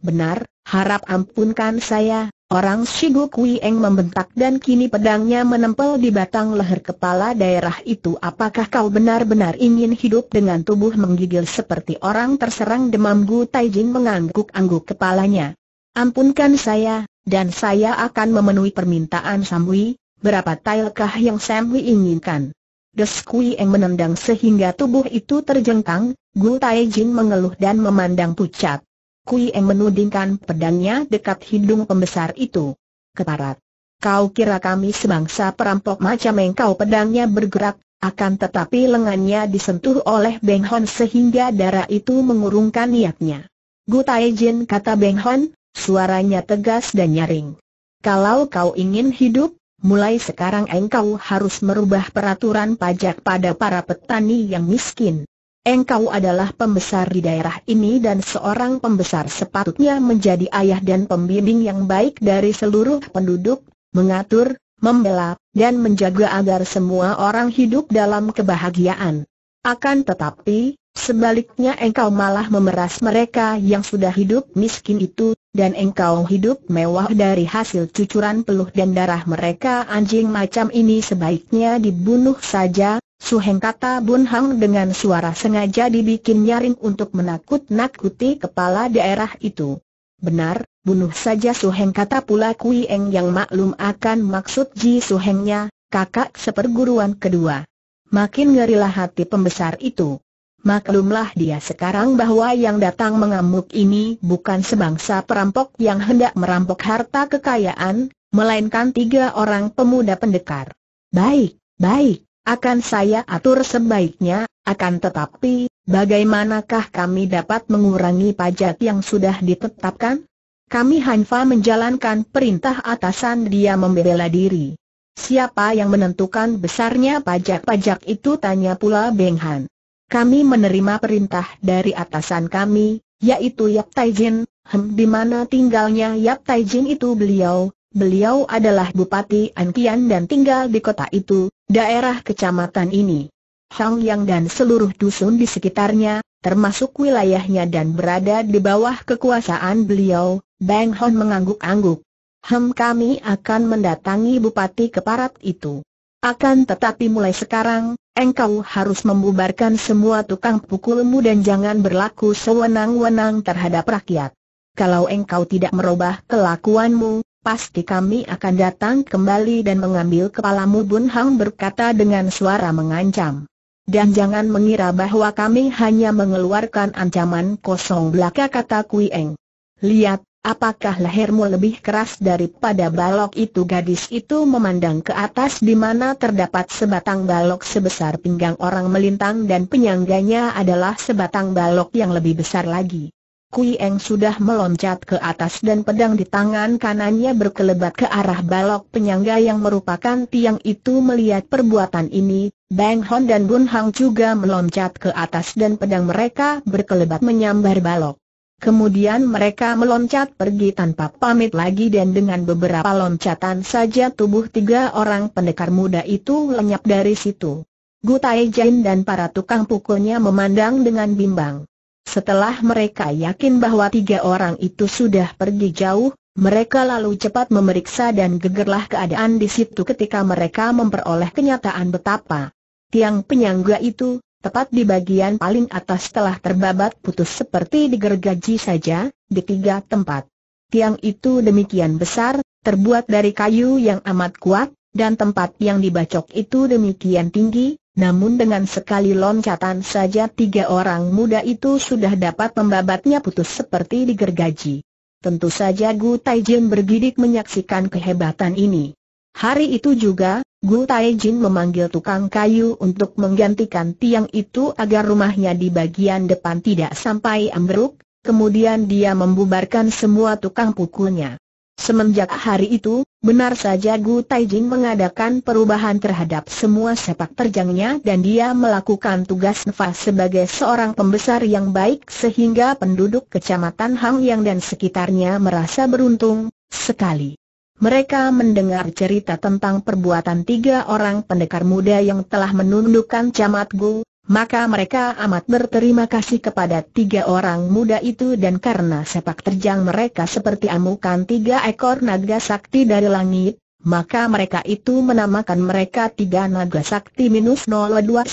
Benar, harap ampunkan saya, Orang Shigo Kuieng membentak dan kini pedangnya menempel di batang leher kepala daerah itu Apakah kau benar-benar ingin hidup dengan tubuh menggigil seperti orang terserang demam Gu Taijin mengangguk-angguk kepalanya Ampunkan saya, dan saya akan memenuhi permintaan Samwi, berapa tailkah yang Samwi inginkan Des Kuieng menendang sehingga tubuh itu terjengkang, Gu Taijin mengeluh dan memandang pucat Kui Em menudingkan pedangnya dekat hidung pembesar itu. Keparat. Kau kira kami sebangsa perampok macam engkau pedangnya bergerak, akan tetapi lengannya disentuh oleh Beng Hon sehingga darah itu mengurungkan niatnya. Tai Jin kata Beng Hon, suaranya tegas dan nyaring. Kalau kau ingin hidup, mulai sekarang engkau harus merubah peraturan pajak pada para petani yang miskin. Engkau adalah pembesar di daerah ini dan seorang pembesar sepatutnya menjadi ayah dan pembimbing yang baik dari seluruh penduduk, mengatur, membela, dan menjaga agar semua orang hidup dalam kebahagiaan. Akan tetapi, sebaliknya engkau malah memeras mereka yang sudah hidup miskin itu, dan engkau hidup mewah dari hasil cucuran peluh dan darah mereka anjing macam ini sebaiknya dibunuh saja, Suheng kata Bun Hang dengan suara sengaja dibikin nyaring untuk menakut-nakuti kepala daerah itu. Benar, bunuh saja Suheng kata pula Kui Eng yang maklum akan maksud Ji Suhengnya, kakak seperguruan kedua. Makin ngerilah hati pembesar itu. Maklumlah dia sekarang bahwa yang datang mengamuk ini bukan sebangsa perampok yang hendak merampok harta kekayaan, melainkan tiga orang pemuda pendekar. Baik, baik, akan saya atur sebaiknya, akan tetapi, bagaimanakah kami dapat mengurangi pajak yang sudah ditetapkan? Kami Hanfa menjalankan perintah atasan dia membela diri. Siapa yang menentukan besarnya pajak-pajak itu tanya pula Beng Han. Kami menerima perintah dari atasan kami, yaitu Yap Taijin, hem di mana tinggalnya Yap Jin itu beliau, beliau adalah Bupati Ankian dan tinggal di kota itu, daerah kecamatan ini. Yang dan seluruh dusun di sekitarnya, termasuk wilayahnya dan berada di bawah kekuasaan beliau, Bang Hon mengangguk-angguk. Hem kami akan mendatangi Bupati Keparat itu. Akan tetapi mulai sekarang, engkau harus membubarkan semua tukang pukulmu dan jangan berlaku sewenang-wenang terhadap rakyat. Kalau engkau tidak merubah kelakuanmu, pasti kami akan datang kembali dan mengambil kepalamu Bun Hang berkata dengan suara mengancam. Dan jangan mengira bahwa kami hanya mengeluarkan ancaman kosong belaka kata Kui Eng. Lihat, Apakah lehermu lebih keras daripada balok itu? Gadis itu memandang ke atas di mana terdapat sebatang balok sebesar pinggang orang melintang dan penyangganya adalah sebatang balok yang lebih besar lagi. Kui Eng sudah meloncat ke atas dan pedang di tangan kanannya berkelebat ke arah balok penyangga yang merupakan tiang itu melihat perbuatan ini, Bang Hon dan Bun Hang juga meloncat ke atas dan pedang mereka berkelebat menyambar balok. Kemudian mereka meloncat pergi tanpa pamit lagi dan dengan beberapa loncatan saja tubuh tiga orang pendekar muda itu lenyap dari situ. Gutai Jain dan para tukang pukulnya memandang dengan bimbang. Setelah mereka yakin bahwa tiga orang itu sudah pergi jauh, mereka lalu cepat memeriksa dan gegerlah keadaan di situ ketika mereka memperoleh kenyataan betapa tiang penyangga itu Tepat di bagian paling atas telah terbabat putus seperti digergaji saja, di tiga tempat. Tiang itu demikian besar, terbuat dari kayu yang amat kuat, dan tempat yang dibacok itu demikian tinggi, namun dengan sekali loncatan saja tiga orang muda itu sudah dapat membabatnya putus seperti digergaji. Tentu saja Gu Taijin bergidik menyaksikan kehebatan ini. Hari itu juga, Gu Tai Jin memanggil tukang kayu untuk menggantikan tiang itu agar rumahnya di bagian depan tidak sampai ambruk, kemudian dia membubarkan semua tukang pukulnya. Semenjak hari itu, benar saja Gu Jin mengadakan perubahan terhadap semua sepak terjangnya dan dia melakukan tugas nafas sebagai seorang pembesar yang baik sehingga penduduk kecamatan Hangyang dan sekitarnya merasa beruntung sekali. Mereka mendengar cerita tentang perbuatan tiga orang pendekar muda yang telah menundukkan camat Gu, maka mereka amat berterima kasih kepada tiga orang muda itu dan karena sepak terjang mereka seperti amukan tiga ekor naga sakti dari langit, maka mereka itu menamakan mereka tiga naga sakti minus 02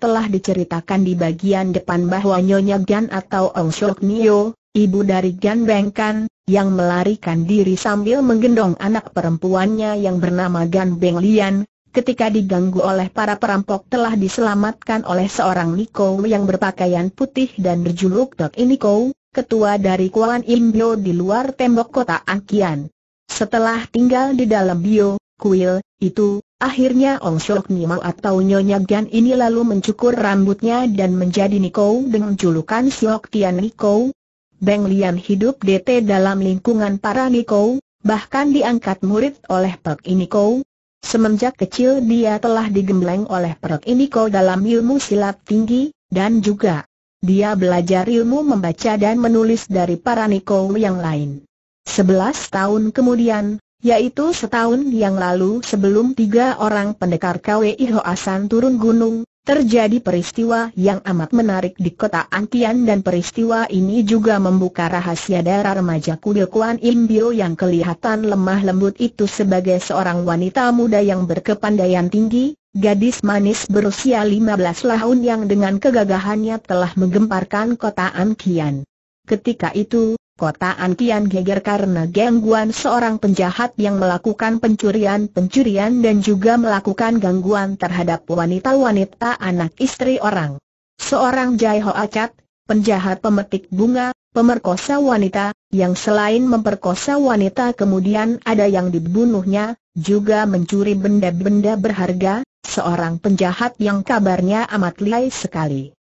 telah diceritakan di bagian depan bahwa Nyonya Gan atau Ong Shok Nio, ibu dari Gan Beng Kan yang melarikan diri sambil menggendong anak perempuannya yang bernama Gan Beng Lian, ketika diganggu oleh para perampok telah diselamatkan oleh seorang Niko yang berpakaian putih dan berjuluk Dok Niko, ketua dari Kuan Imbio di luar tembok kota Angkian. Setelah tinggal di dalam bio, kuil, itu, akhirnya Ong Shok Nimo atau Nyonya Gan ini lalu mencukur rambutnya dan menjadi Niko dengan julukan Shok Tian Niko, Beng Lian hidup DT dalam lingkungan para Nikou, bahkan diangkat murid oleh Pek Inikou. Semenjak kecil dia telah digembleng oleh Pek Inikou dalam ilmu silat tinggi, dan juga dia belajar ilmu membaca dan menulis dari para Nikou yang lain. Sebelas tahun kemudian, yaitu setahun yang lalu sebelum tiga orang pendekar KWI Hoasan turun gunung, Terjadi peristiwa yang amat menarik di kota Antian dan peristiwa ini juga membuka rahasia darah remaja kudil Kuan Im yang kelihatan lemah lembut itu sebagai seorang wanita muda yang berkepandaian tinggi, gadis manis berusia 15 tahun yang dengan kegagahannya telah menggemparkan kota Antian. Ketika itu, Kota Ankian geger karena gangguan seorang penjahat yang melakukan pencurian-pencurian dan juga melakukan gangguan terhadap wanita-wanita anak istri orang. Seorang jaiho Acat, penjahat pemetik bunga, pemerkosa wanita, yang selain memperkosa wanita kemudian ada yang dibunuhnya, juga mencuri benda-benda berharga, seorang penjahat yang kabarnya amat lihai sekali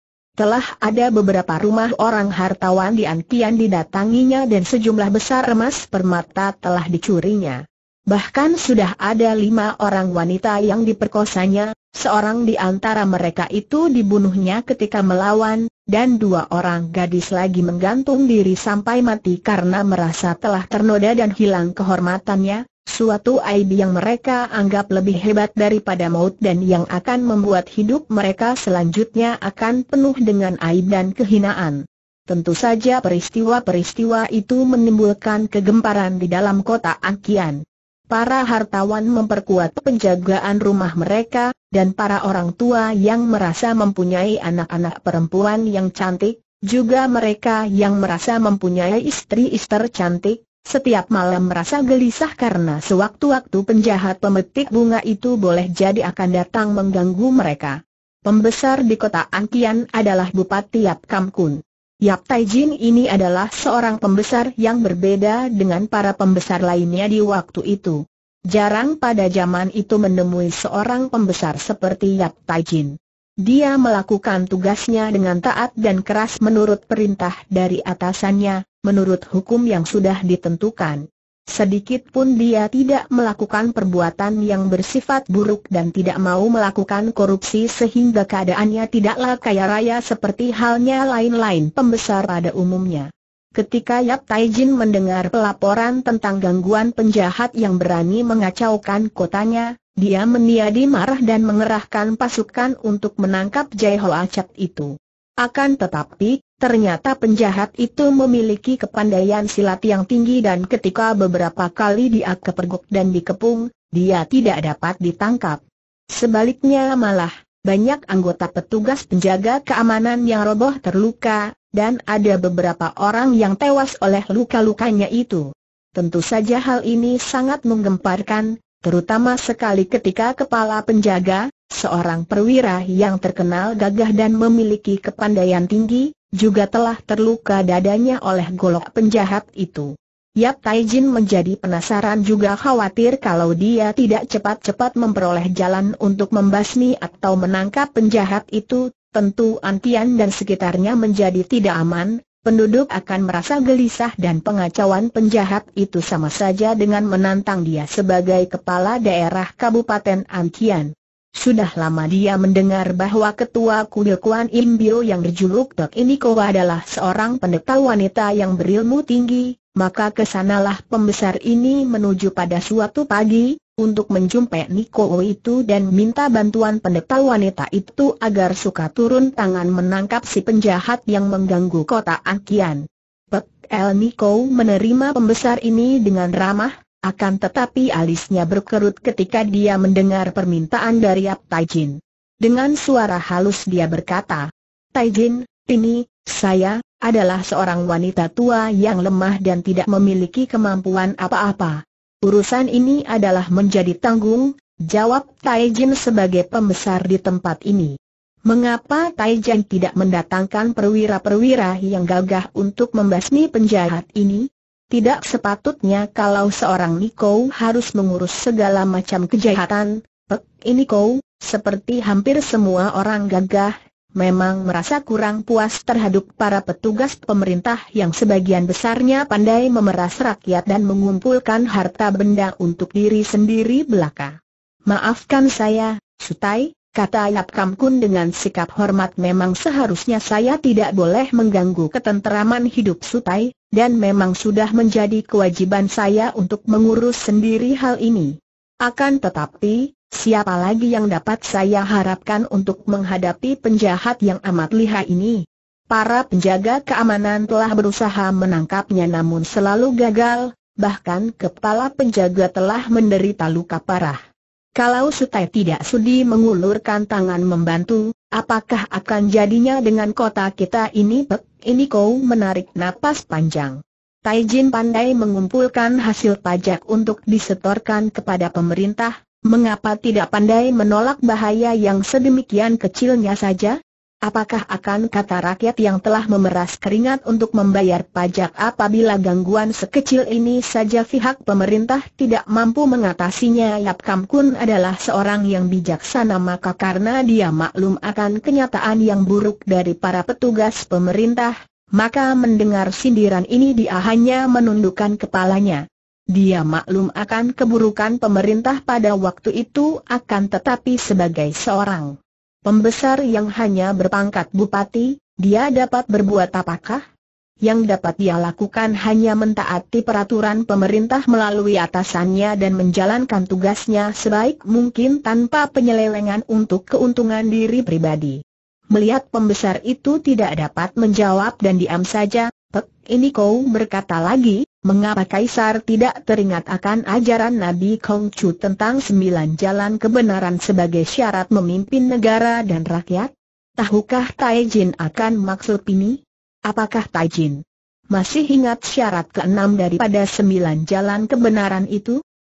telah ada beberapa rumah orang hartawan di Antian didatanginya dan sejumlah besar emas permata telah dicurinya. Bahkan sudah ada lima orang wanita yang diperkosanya, seorang di antara mereka itu dibunuhnya ketika melawan, dan dua orang gadis lagi menggantung diri sampai mati karena merasa telah ternoda dan hilang kehormatannya, suatu aib yang mereka anggap lebih hebat daripada maut dan yang akan membuat hidup mereka selanjutnya akan penuh dengan aib dan kehinaan. Tentu saja peristiwa-peristiwa itu menimbulkan kegemparan di dalam kota Angkian. Para hartawan memperkuat penjagaan rumah mereka, dan para orang tua yang merasa mempunyai anak-anak perempuan yang cantik, juga mereka yang merasa mempunyai istri-istri cantik, setiap malam merasa gelisah karena sewaktu-waktu penjahat pemetik bunga itu boleh jadi akan datang mengganggu mereka. Pembesar di kota Angkian adalah Bupati Yap Kamkun. Yap Taijin ini adalah seorang pembesar yang berbeda dengan para pembesar lainnya di waktu itu. Jarang pada zaman itu menemui seorang pembesar seperti Yap Taijin. Dia melakukan tugasnya dengan taat dan keras menurut perintah dari atasannya, menurut hukum yang sudah ditentukan. Sedikit pun dia tidak melakukan perbuatan yang bersifat buruk dan tidak mau melakukan korupsi sehingga keadaannya tidaklah kaya raya seperti halnya lain-lain pembesar pada umumnya. Ketika Yap Taijin mendengar pelaporan tentang gangguan penjahat yang berani mengacaukan kotanya, dia meniadi marah dan mengerahkan pasukan untuk menangkap Jai Hoa Chat itu. Akan tetapi, ternyata penjahat itu memiliki kepandaian silat yang tinggi dan ketika beberapa kali dia kepergok dan dikepung, dia tidak dapat ditangkap. Sebaliknya malah, banyak anggota petugas penjaga keamanan yang roboh terluka, dan ada beberapa orang yang tewas oleh luka-lukanya itu. Tentu saja hal ini sangat menggemparkan, terutama sekali ketika kepala penjaga, seorang perwira yang terkenal gagah dan memiliki kepandaian tinggi, juga telah terluka dadanya oleh golok penjahat itu. Yap Taijin menjadi penasaran juga khawatir kalau dia tidak cepat-cepat memperoleh jalan untuk membasmi atau menangkap penjahat itu, tentu Antian dan sekitarnya menjadi tidak aman, penduduk akan merasa gelisah dan pengacauan penjahat itu sama saja dengan menantang dia sebagai kepala daerah Kabupaten Antian. Sudah lama dia mendengar bahwa ketua kuil Kuan Im yang berjuluk Tok Iniko adalah seorang pendeta wanita yang berilmu tinggi, maka kesanalah pembesar ini menuju pada suatu pagi, untuk menjumpai Niko itu dan minta bantuan pendeta wanita itu agar suka turun tangan menangkap si penjahat yang mengganggu kota Angkian. Pek El Niko menerima pembesar ini dengan ramah, akan tetapi alisnya berkerut ketika dia mendengar permintaan dari Ap Tai Dengan suara halus dia berkata, Tai ini, saya, adalah seorang wanita tua yang lemah dan tidak memiliki kemampuan apa-apa. Urusan ini adalah menjadi tanggung, jawab Tai sebagai pembesar di tempat ini. Mengapa Tai tidak mendatangkan perwira-perwira yang gagah untuk membasmi penjahat ini? Tidak sepatutnya kalau seorang Niko harus mengurus segala macam kejahatan, Pek ini kau, seperti hampir semua orang gagah, memang merasa kurang puas terhadap para petugas pemerintah yang sebagian besarnya pandai memeras rakyat dan mengumpulkan harta benda untuk diri sendiri belaka. Maafkan saya, Sutai, Kata Yap Kam Kun dengan sikap hormat memang seharusnya saya tidak boleh mengganggu ketenteraman hidup Sutai, dan memang sudah menjadi kewajiban saya untuk mengurus sendiri hal ini. Akan tetapi, siapa lagi yang dapat saya harapkan untuk menghadapi penjahat yang amat lihai ini? Para penjaga keamanan telah berusaha menangkapnya namun selalu gagal, bahkan kepala penjaga telah menderita luka parah. Kalau Sutai tidak sudi mengulurkan tangan membantu, apakah akan jadinya dengan kota kita ini Pek, ini kau menarik napas panjang. Taijin pandai mengumpulkan hasil pajak untuk disetorkan kepada pemerintah, mengapa tidak pandai menolak bahaya yang sedemikian kecilnya saja? Apakah akan kata rakyat yang telah memeras keringat untuk membayar pajak apabila gangguan sekecil ini saja pihak pemerintah tidak mampu mengatasinya? Yap Kam Kun adalah seorang yang bijaksana maka karena dia maklum akan kenyataan yang buruk dari para petugas pemerintah, maka mendengar sindiran ini dia hanya menundukkan kepalanya. Dia maklum akan keburukan pemerintah pada waktu itu akan tetapi sebagai seorang Pembesar yang hanya berpangkat bupati, dia dapat berbuat apakah? Yang dapat dia lakukan hanya mentaati peraturan pemerintah melalui atasannya dan menjalankan tugasnya sebaik mungkin tanpa penyelewengan untuk keuntungan diri pribadi. Melihat pembesar itu tidak dapat menjawab dan diam saja, Pek ini kau berkata lagi, Mengapa Kaisar tidak teringat akan ajaran Nabi Kongcu tentang sembilan jalan kebenaran sebagai syarat memimpin negara dan rakyat? Tahukah Taijin akan maksud ini? Apakah Taijin masih ingat syarat keenam daripada sembilan jalan kebenaran itu?